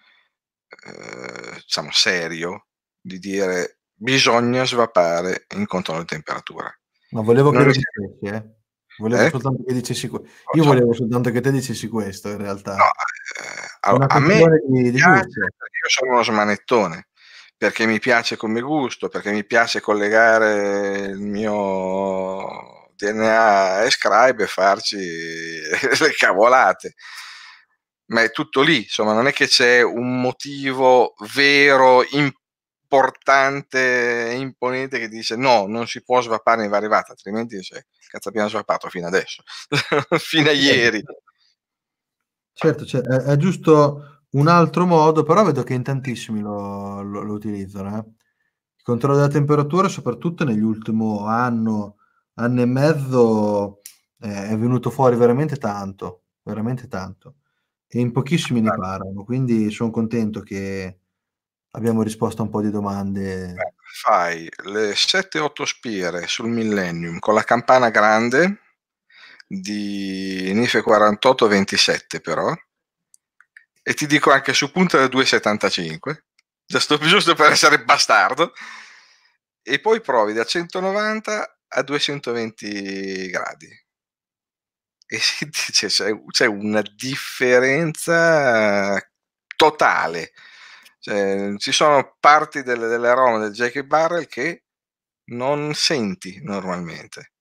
S2: eh, diciamo, serio di dire bisogna svapare in controllo di temperatura.
S1: Ma volevo che lo dicessi, eh? Volevo eh? soltanto che dicessi questo. Io volevo soltanto che te dicessi questo, in realtà. No, a, me di, di
S2: piace, io sono uno smanettone perché mi piace come gusto, perché mi piace collegare il mio DNA e Scribe e farci le cavolate. Ma è tutto lì, insomma, non è che c'è un motivo vero, importante, e imponente che dice no, non si può svapare in variegata, altrimenti dice, cioè, cazzo abbiamo svappato fino adesso, fino a eh, ieri.
S1: Certo, certo. È, è, giusto un altro modo, però vedo che in tantissimi lo, lo, lo utilizzano. Eh. Il controllo della temperatura, soprattutto negli ultimi anno, anno e mezzo, eh, è venuto fuori veramente tanto, veramente tanto. E in pochissimi ne certo. parlano, quindi sono contento che abbiamo risposto a un po' di domande. Beh,
S2: fai le 7-8 spire sul millennium con la campana grande di Nife 48-27 però e ti dico anche su punta da 2,75 giusto, giusto per essere bastardo e poi provi da 190 a 220 gradi e si dice c'è, c'è una differenza totale cioè, ci sono parti delle, delle Roma del Jackie Barrel che non senti normalmente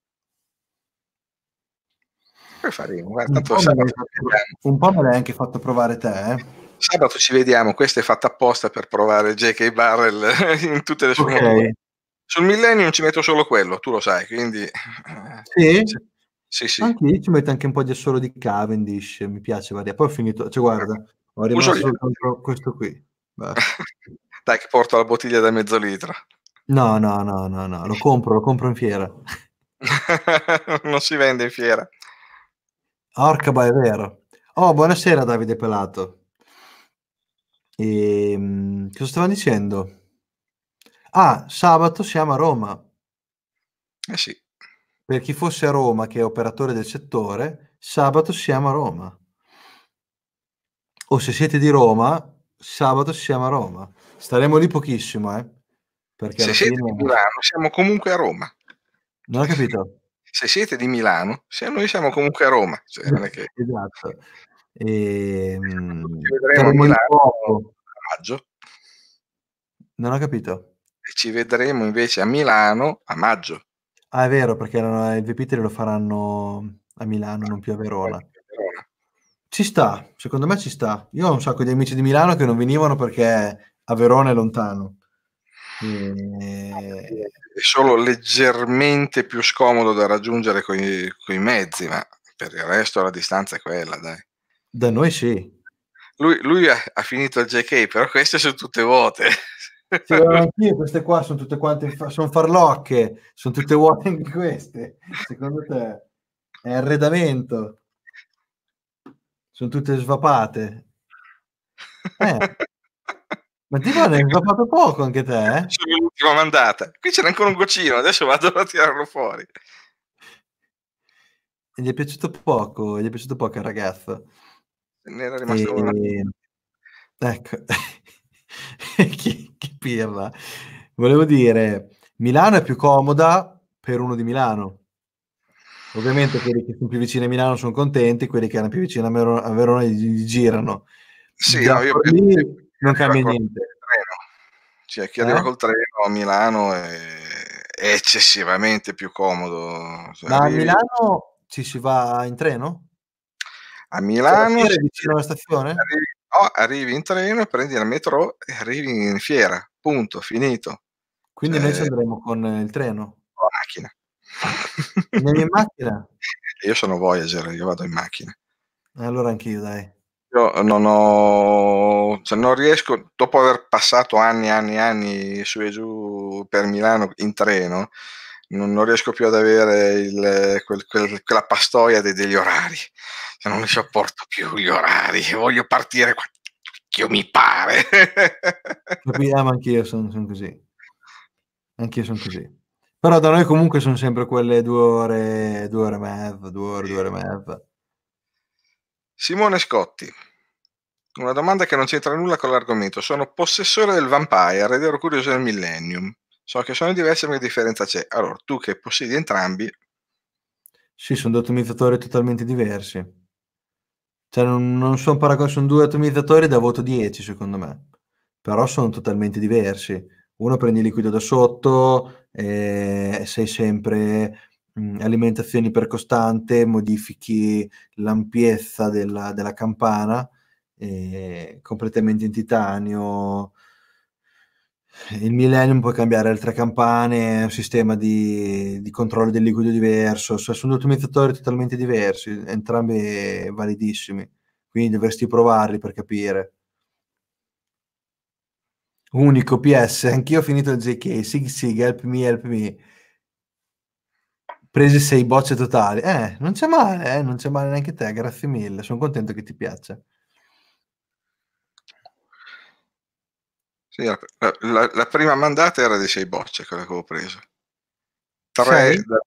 S1: poi faremo. Guarda, un, po un po' me l'hai anche fatto provare te, eh?
S2: Sabato ci vediamo, questa è fatta apposta per provare J.K. Barrel in tutte le sue okay. Modelle. Sul Millennium ci metto solo quello, tu lo sai, quindi...
S1: Sì? Sì, sì. Anche io ci metto anche un po' di solo di Cavendish, mi piace variare. Poi ho finito, cioè guarda, ecco. ho rimasto soltanto questo qui. Dai
S2: che porto la bottiglia da mezzo litro.
S1: No, no, no, no, no, lo compro, lo compro in fiera.
S2: non si vende in fiera.
S1: Orca, ma è vero. Oh, buonasera Davide Pelato. E, ehm, cosa stava dicendo? Ah, sabato siamo a Roma. Eh sì. Per chi fosse a Roma, che è operatore del settore, sabato siamo a Roma. O se siete di Roma, sabato siamo a Roma. Staremo lì pochissimo, eh? Perché se siete fine... di Milano, siamo comunque a Roma. Non ho capito se siete
S2: di Milano, se noi siamo comunque a Roma.
S1: Cioè, non è che... Esatto. E, ehm,
S2: ci vedremo a Milano
S1: a maggio. Non ho capito.
S2: E ci vedremo invece a Milano a maggio.
S1: Ah, è vero, perché il Vipiteri lo faranno a Milano, non più a Verona. Ci sta, secondo me ci sta. Io ho un sacco di amici di Milano che non venivano perché a Verona è lontano. Ehm,
S2: è solo leggermente più scomodo da raggiungere con i mezzi, ma per il resto la distanza è quella, dai.
S1: Da noi sì.
S2: Lui, lui ha, ha, finito il JK, però queste sono tutte vuote.
S1: Sì, anch'io, queste qua sono tutte quante, sono farlocche, sono tutte vuote anche queste. Secondo te è arredamento? Sono tutte svapate. Eh, Ma ti guarda, hai fatto poco anche te? Eh?
S2: C'è l'ultima mandata. Qui c'era ancora un goccino, adesso vado a tirarlo fuori.
S1: E gli è piaciuto poco, gli è piaciuto poco il ragazzo.
S2: Ne era rimasto e... uno.
S1: Ecco, che, che pirla. Volevo dire, Milano è più comoda per uno di Milano. Ovviamente quelli che sono più vicini a Milano sono contenti, quelli che erano più vicini a, Verona, gli, girano. Sì, no, io lì, non cambia niente. Cioè,
S2: chi eh? arriva col treno a Milano è, è eccessivamente più comodo. Cioè, Ma a
S1: Milano ci si va in treno? A cioè, Milano... Cioè, vicino alla stazione? Arrivi,
S2: no, arrivi in treno, prendi la metro e arrivi in fiera. Punto, finito.
S1: Quindi cioè, noi ci cioè andremo con il treno? Con la macchina. Andiamo in macchina?
S2: Io sono Voyager, io vado in macchina.
S1: Eh, allora anch'io, dai
S2: esempio non ho, cioè non riesco, dopo aver passato anni e anni e anni su e giù per Milano in treno, non, non riesco più ad avere il, quel, quel, quella pastoia de, degli orari, cioè non li sopporto più gli orari, voglio partire
S1: quando mi pare. Capiamo, anch'io sono, sono così. Anch'io sono così. Però da noi comunque sono sempre quelle due ore, due ore e mezza, due ore, due ore e mezza. Simone Scotti.
S2: Una domanda che non c'entra nulla con l'argomento. Sono possessore del Vampire ed ero curioso del Millennium. So che sono diverse, ma che differenza c'è? Allora, tu che possiedi entrambi...
S1: Sì, sono due ottimizzatori totalmente diversi. Cioè, non, non sono paragoni, sono due ottimizzatori da voto 10, secondo me. Però sono totalmente diversi. Uno prendi liquido da sotto, e eh, sei sempre Mm, alimentazioni per costante, modifichi l'ampiezza della, della campana, eh, completamente in titanio. Il Millennium puoi cambiare altre campane, un sistema di, di controllo del liquido diverso, cioè sono due ottimizzatori totalmente diversi, entrambi validissimi, quindi dovresti provarli per capire. Unico PS, anch'io ho finito il JK, Sig Sig, help me, help me presi sei bocce totali. Eh, non c'è male, eh, non c'è male neanche te, grazie mille, sono contento che ti piaccia.
S2: Sì, la, la, la, prima mandata era di sei bocce, quella che avevo preso.
S1: Tre, da,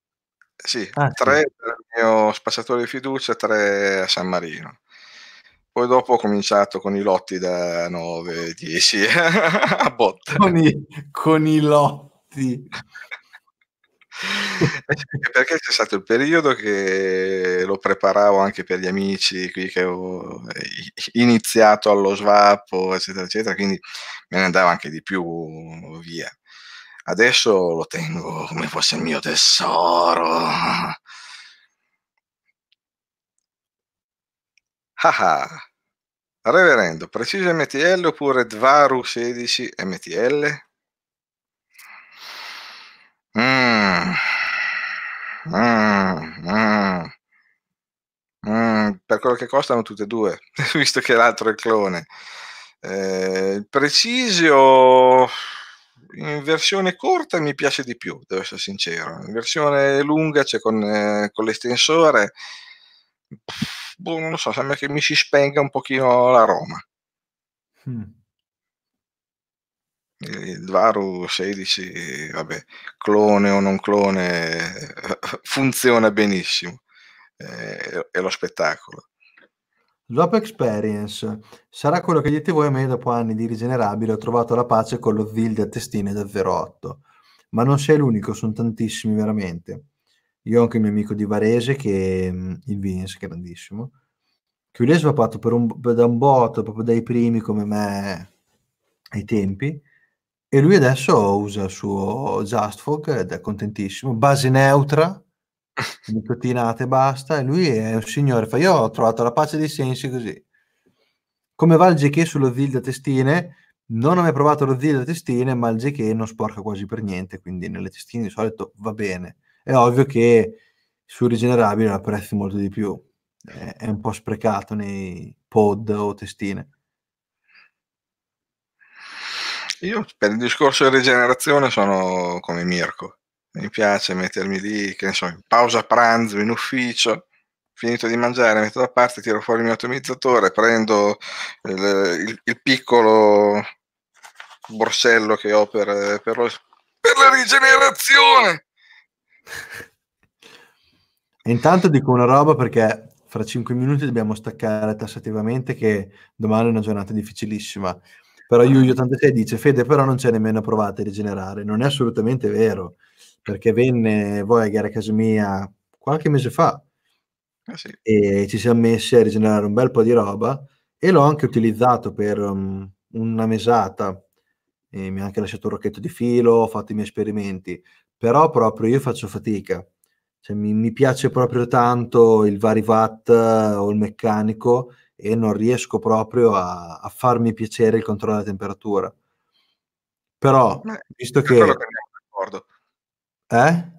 S2: sì, ah, tre sì. dal mio spacciatore di fiducia, tre a San Marino. Poi dopo ho cominciato con i lotti da 9, 10 a botte.
S1: Con i, con i lotti.
S2: Eh, perché c'è stato il periodo che lo preparavo anche per gli amici qui che avevo eh, iniziato allo svapo, eccetera, eccetera, quindi me ne andava anche di più via. Adesso lo tengo come fosse il mio tesoro. ah Ah, reverendo, preciso MTL oppure Dvaru 16 MTL? Mm. mm. Mm. Mm. Per quello che costano tutte e due, visto che l'altro è clone. Eh, precisio in versione corta mi piace di più, devo essere sincero. In versione lunga, cioè con, eh, con l'estensore, boh, non lo so, sembra che mi si spenga un pochino la Roma. Mm. Eh, il Varu 16, vabbè, clone o non clone, funziona benissimo, eh, è lo spettacolo.
S1: Drop Experience sarà quello che dite voi a me dopo anni di rigenerabile ho trovato la pace con lo Zilde a testine davvero 8, ma non sei l'unico, sono tantissimi veramente. Io ho anche il mio amico di Varese che mm, il Vince, grandissimo, che lui è svappato per un, da un botto proprio dai primi come me eh, ai tempi e lui adesso usa il suo Just Fog ed è contentissimo, base neutra, nicotinate e basta, e lui è un signore, fa io ho trovato la pace dei sensi così. Come va il GK sullo Zil da Testine? Non ho mai provato lo Zil da Testine, ma il GK non sporca quasi per niente, quindi nelle testine di solito va bene. È ovvio che sul rigenerabile la prezzi molto di più, è, è un po' sprecato nei pod o testine.
S2: Io per il discorso di rigenerazione sono come Mirko. Mi piace mettermi lì, che ne so, in pausa pranzo, in ufficio, finito di mangiare, metto da parte, tiro fuori il mio ottimizzatore, prendo il, il, il piccolo borsello che ho per, per, lo, per la rigenerazione.
S1: Intanto dico una roba perché fra 5 minuti dobbiamo staccare tassativamente che domani è una giornata difficilissima. Però Yuyu86 dice, Fede, però non c'è nemmeno provato a rigenerare. Non è assolutamente vero, perché venne Voyager a casa mia qualche mese fa eh sì. e ci siamo messi a rigenerare un bel po' di roba e l'ho anche utilizzato per um, una mesata. E mi ha anche lasciato un rocchetto di filo, ho fatto i miei esperimenti, però proprio io faccio fatica. Cioè, mi, mi, piace proprio tanto il vari watt eh, o il meccanico e non riesco proprio a, a farmi piacere il controllo della temperatura. Però, Beh, visto che... Per quello che andiamo d'accordo. Eh?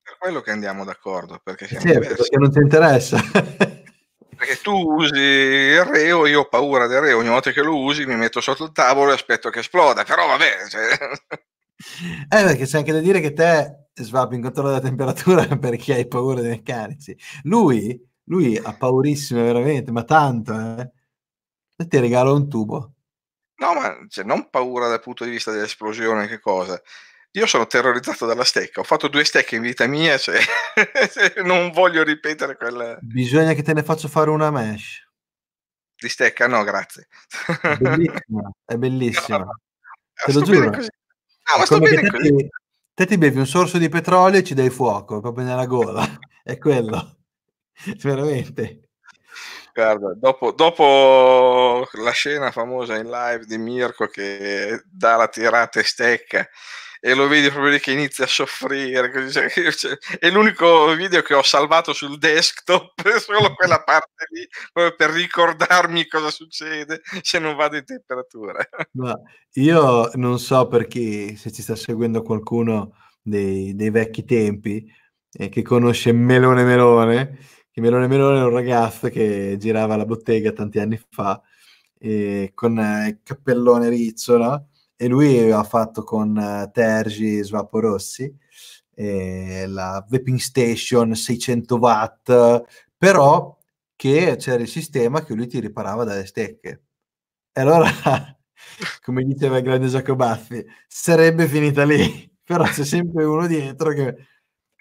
S2: Per quello che andiamo d'accordo, perché eh siamo sì,
S1: perché non ti interessa.
S2: perché tu usi il reo, io ho paura del reo, ogni volta che lo usi mi metto sotto il tavolo e aspetto che esploda, però vabbè... Cioè...
S1: Eh, perché c'è anche da dire che te svapi in controllo della temperatura perché hai paura dei meccanici. Lui lui ha paurissime veramente, ma tanto, eh. E ti regala un tubo.
S2: No, ma cioè, non paura dal punto di vista dell'esplosione, che cosa. Io sono terrorizzato dalla stecca. Ho fatto due stecche in vita mia, cioè, non voglio ripetere quella.
S1: Bisogna che te ne faccio fare una mesh.
S2: Di stecca? No, grazie.
S1: È bellissima. È bellissima. No, te lo giuro. No, ma sto bene così. Te ti bevi un sorso di petrolio e ci dai fuoco proprio nella gola. È quello. veramente.
S2: Guarda, dopo, dopo, la scena famosa in live di Mirko che dà la tirata e stecca e lo vedi proprio lì che inizia a soffrire così, cioè, è l'unico video che ho salvato sul desktop solo quella parte lì proprio per ricordarmi cosa succede se non vado in temperatura
S1: no, io non so perché se ci sta seguendo qualcuno dei, dei vecchi tempi eh, che conosce Melone Melone che Melone Melone è un ragazzo che girava la bottega tanti anni fa eh, con il cappellone riccio, no? E lui ha fatto con eh, Tergi Svaporossi eh, la vaping station 600 watt, però che c'era il sistema che lui ti riparava dalle stecche. E allora, come diceva il grande Giacobazzi, sarebbe finita lì, però c'è sempre uno dietro che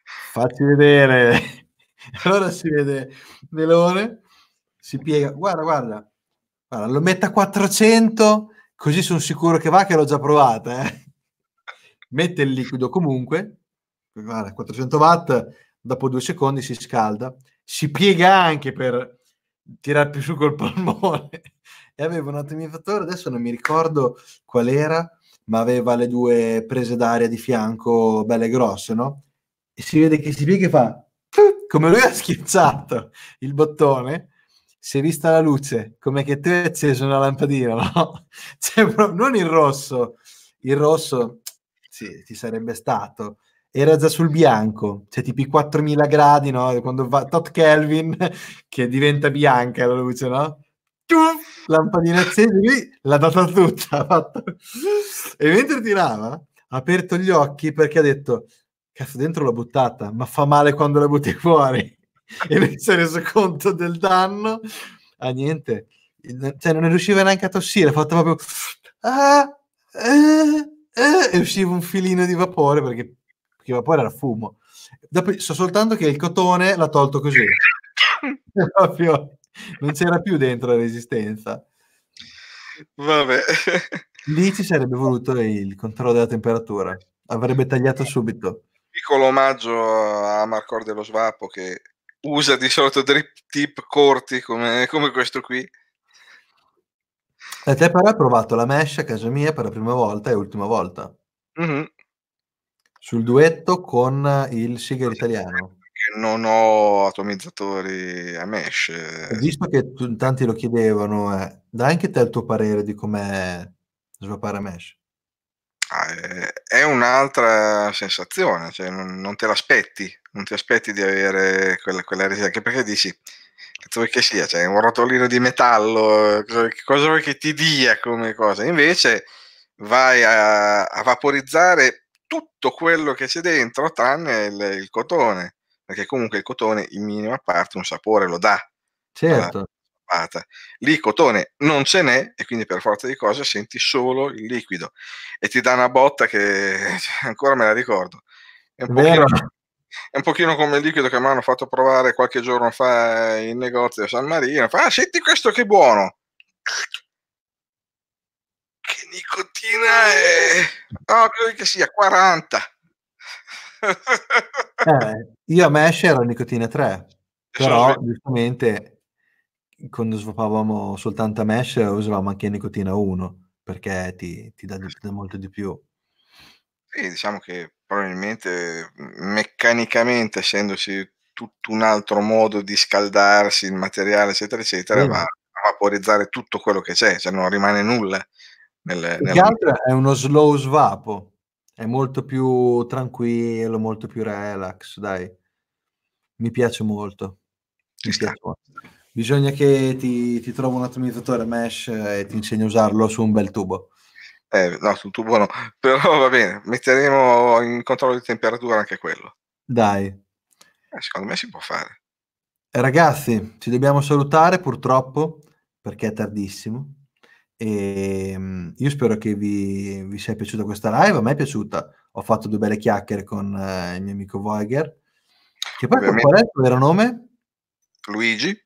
S1: facci vedere Allora si vede Melone, si piega, guarda, guarda, guarda lo metta a 400, così sono sicuro che va, che l'ho già provata. Eh. Mette il liquido comunque, guarda, 400 watt, dopo due secondi si scalda, si piega anche per tirare più su col palmone. E aveva un atomizzatore, adesso non mi ricordo qual era, ma aveva le due prese d'aria di fianco belle grosse, no? E si vede che si piega e fa come lui ha schiacciato il bottone, si è vista la luce, come che te hai acceso una lampadina, no? Cioè, non il rosso, il rosso sì, ci sarebbe stato, era già sul bianco, cioè tipo i 4000 gradi, no? Quando va Todd Kelvin, che diventa bianca la luce, no? Lampadina accesa, lui l'ha data tutta, fatto... E mentre tirava, ha aperto gli occhi perché ha detto cazzo dentro l'ho buttata, ma fa male quando la butti fuori e non si è reso conto del danno. Ah, niente, cioè, non riusciva neanche a tossire, ha fatto proprio ah, eh, eh, e usciva un filino di vapore perché, il vapore era fumo. Dopo, so soltanto che il cotone l'ha tolto così, proprio non c'era più dentro la resistenza. Vabbè. Lì ci sarebbe voluto il controllo della temperatura, avrebbe tagliato subito
S2: piccolo omaggio a Marco dello Svapo che usa di solito drip tip corti come, come questo qui.
S1: E te però hai provato la mesh a casa mia per la prima volta e ultima volta. Mm-hmm. Sul duetto con il Sigher italiano.
S2: Non ho atomizzatori a mesh. Eh.
S1: Visto che tu, tanti lo chiedevano, eh, dai anche te il tuo parere di com'è svapare a mesh.
S2: Ah, eh, è un'altra sensazione, cioè non, non, te l'aspetti, non ti aspetti di avere quella, quella resa, anche perché dici, cazzo che sia, cioè un rotolino di metallo, cosa, vuoi che ti dia come cosa? Invece vai a, a vaporizzare tutto quello che c'è dentro tranne il, il, cotone, perché comunque il cotone in minima parte un sapore lo dà. Cioè, certo strappata. Lì cotone non ce n'è e quindi per forza di cose senti solo il liquido e ti dà una botta che cioè, ancora me la ricordo. È un, pochino, è un pochino come il liquido che mi hanno fatto provare qualche giorno fa in negozio a San Marino. Fa, ah, senti questo che buono! Che nicotina è? No, credo che sia 40.
S1: Eh, io a me esce la nicotina 3, esatto, però giustamente quando svapavamo soltanto a Mesh usavamo anche nicotina 1 perché ti, ti dà, molto di più.
S2: Sì, diciamo che probabilmente mm, meccanicamente, essendoci tutto un altro modo di scaldarsi il materiale, eccetera, eccetera, sì. va a vaporizzare tutto quello che c'è, cioè non rimane nulla. Nel, nel... altro
S1: è uno slow svapo, è molto più tranquillo, molto più relax, dai. Mi piace molto. Mi piace molto. Bisogna che ti, ti trovi un atomizzatore mesh e ti insegni a usarlo su un bel tubo. Eh, no, un tubo no,
S2: però va bene,
S1: metteremo
S2: in controllo di temperatura anche quello. Dai. Eh, secondo me si può fare.
S1: Ragazzi, ci dobbiamo salutare purtroppo perché è tardissimo. E mm, io spero che vi, vi sia piaciuta questa live. A me è piaciuta. Ho fatto due belle chiacchiere con eh, il mio amico Voiger. Che poi qual è il vero nome? Luigi.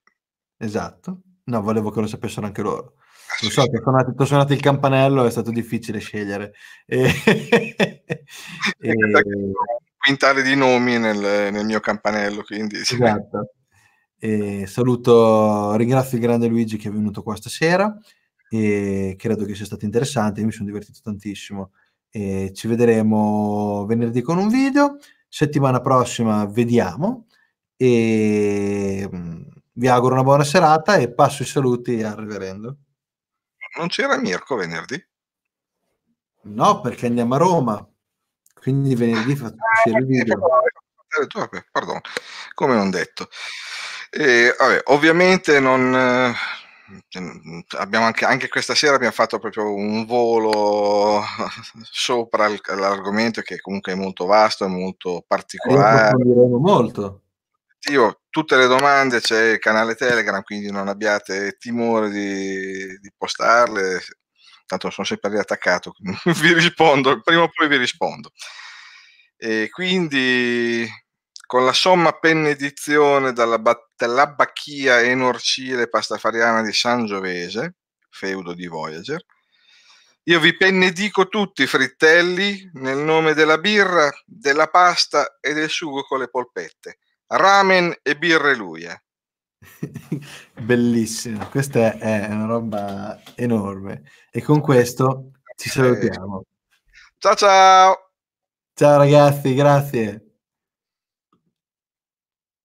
S1: Esatto. No, volevo che lo sapessero anche loro. Ah, lo so che sono suonato, il campanello, è stato difficile scegliere. E... e...
S2: Un quintale di nomi nel, nel mio campanello, quindi... Esatto.
S1: E saluto, ringrazio il grande Luigi che è venuto qua stasera e credo che sia stato interessante, Io mi sono divertito tantissimo. E ci vedremo venerdì con un video, settimana prossima vediamo e mm, vi auguro una buona serata e passo i saluti al reverendo. Non c'era Mirko venerdì? No, perché andiamo a Roma. Quindi venerdì faccio il video.
S2: Pardon, come non detto. E, vabbè, ovviamente non, eh, abbiamo anche, anche, questa sera abbiamo fatto proprio un volo sopra l'argomento che comunque è molto vasto, è molto particolare. molto. Io tutte le domande c'è il canale Telegram, quindi non abbiate timore di, di postarle, tanto sono sempre riattaccato, attaccato, vi rispondo, prima o poi vi rispondo. E quindi con la somma benedizione dalla, dall'abbacchia enorcile pastafariana di San Giovese, feudo di Voyager, io vi benedico tutti, i frittelli, nel nome della birra, della pasta e del sugo con le polpette ramen e birre
S1: luie. Eh. Bellissimo, questa è una roba enorme. E con questo ci salutiamo. Ciao ciao! Ciao ragazzi, grazie.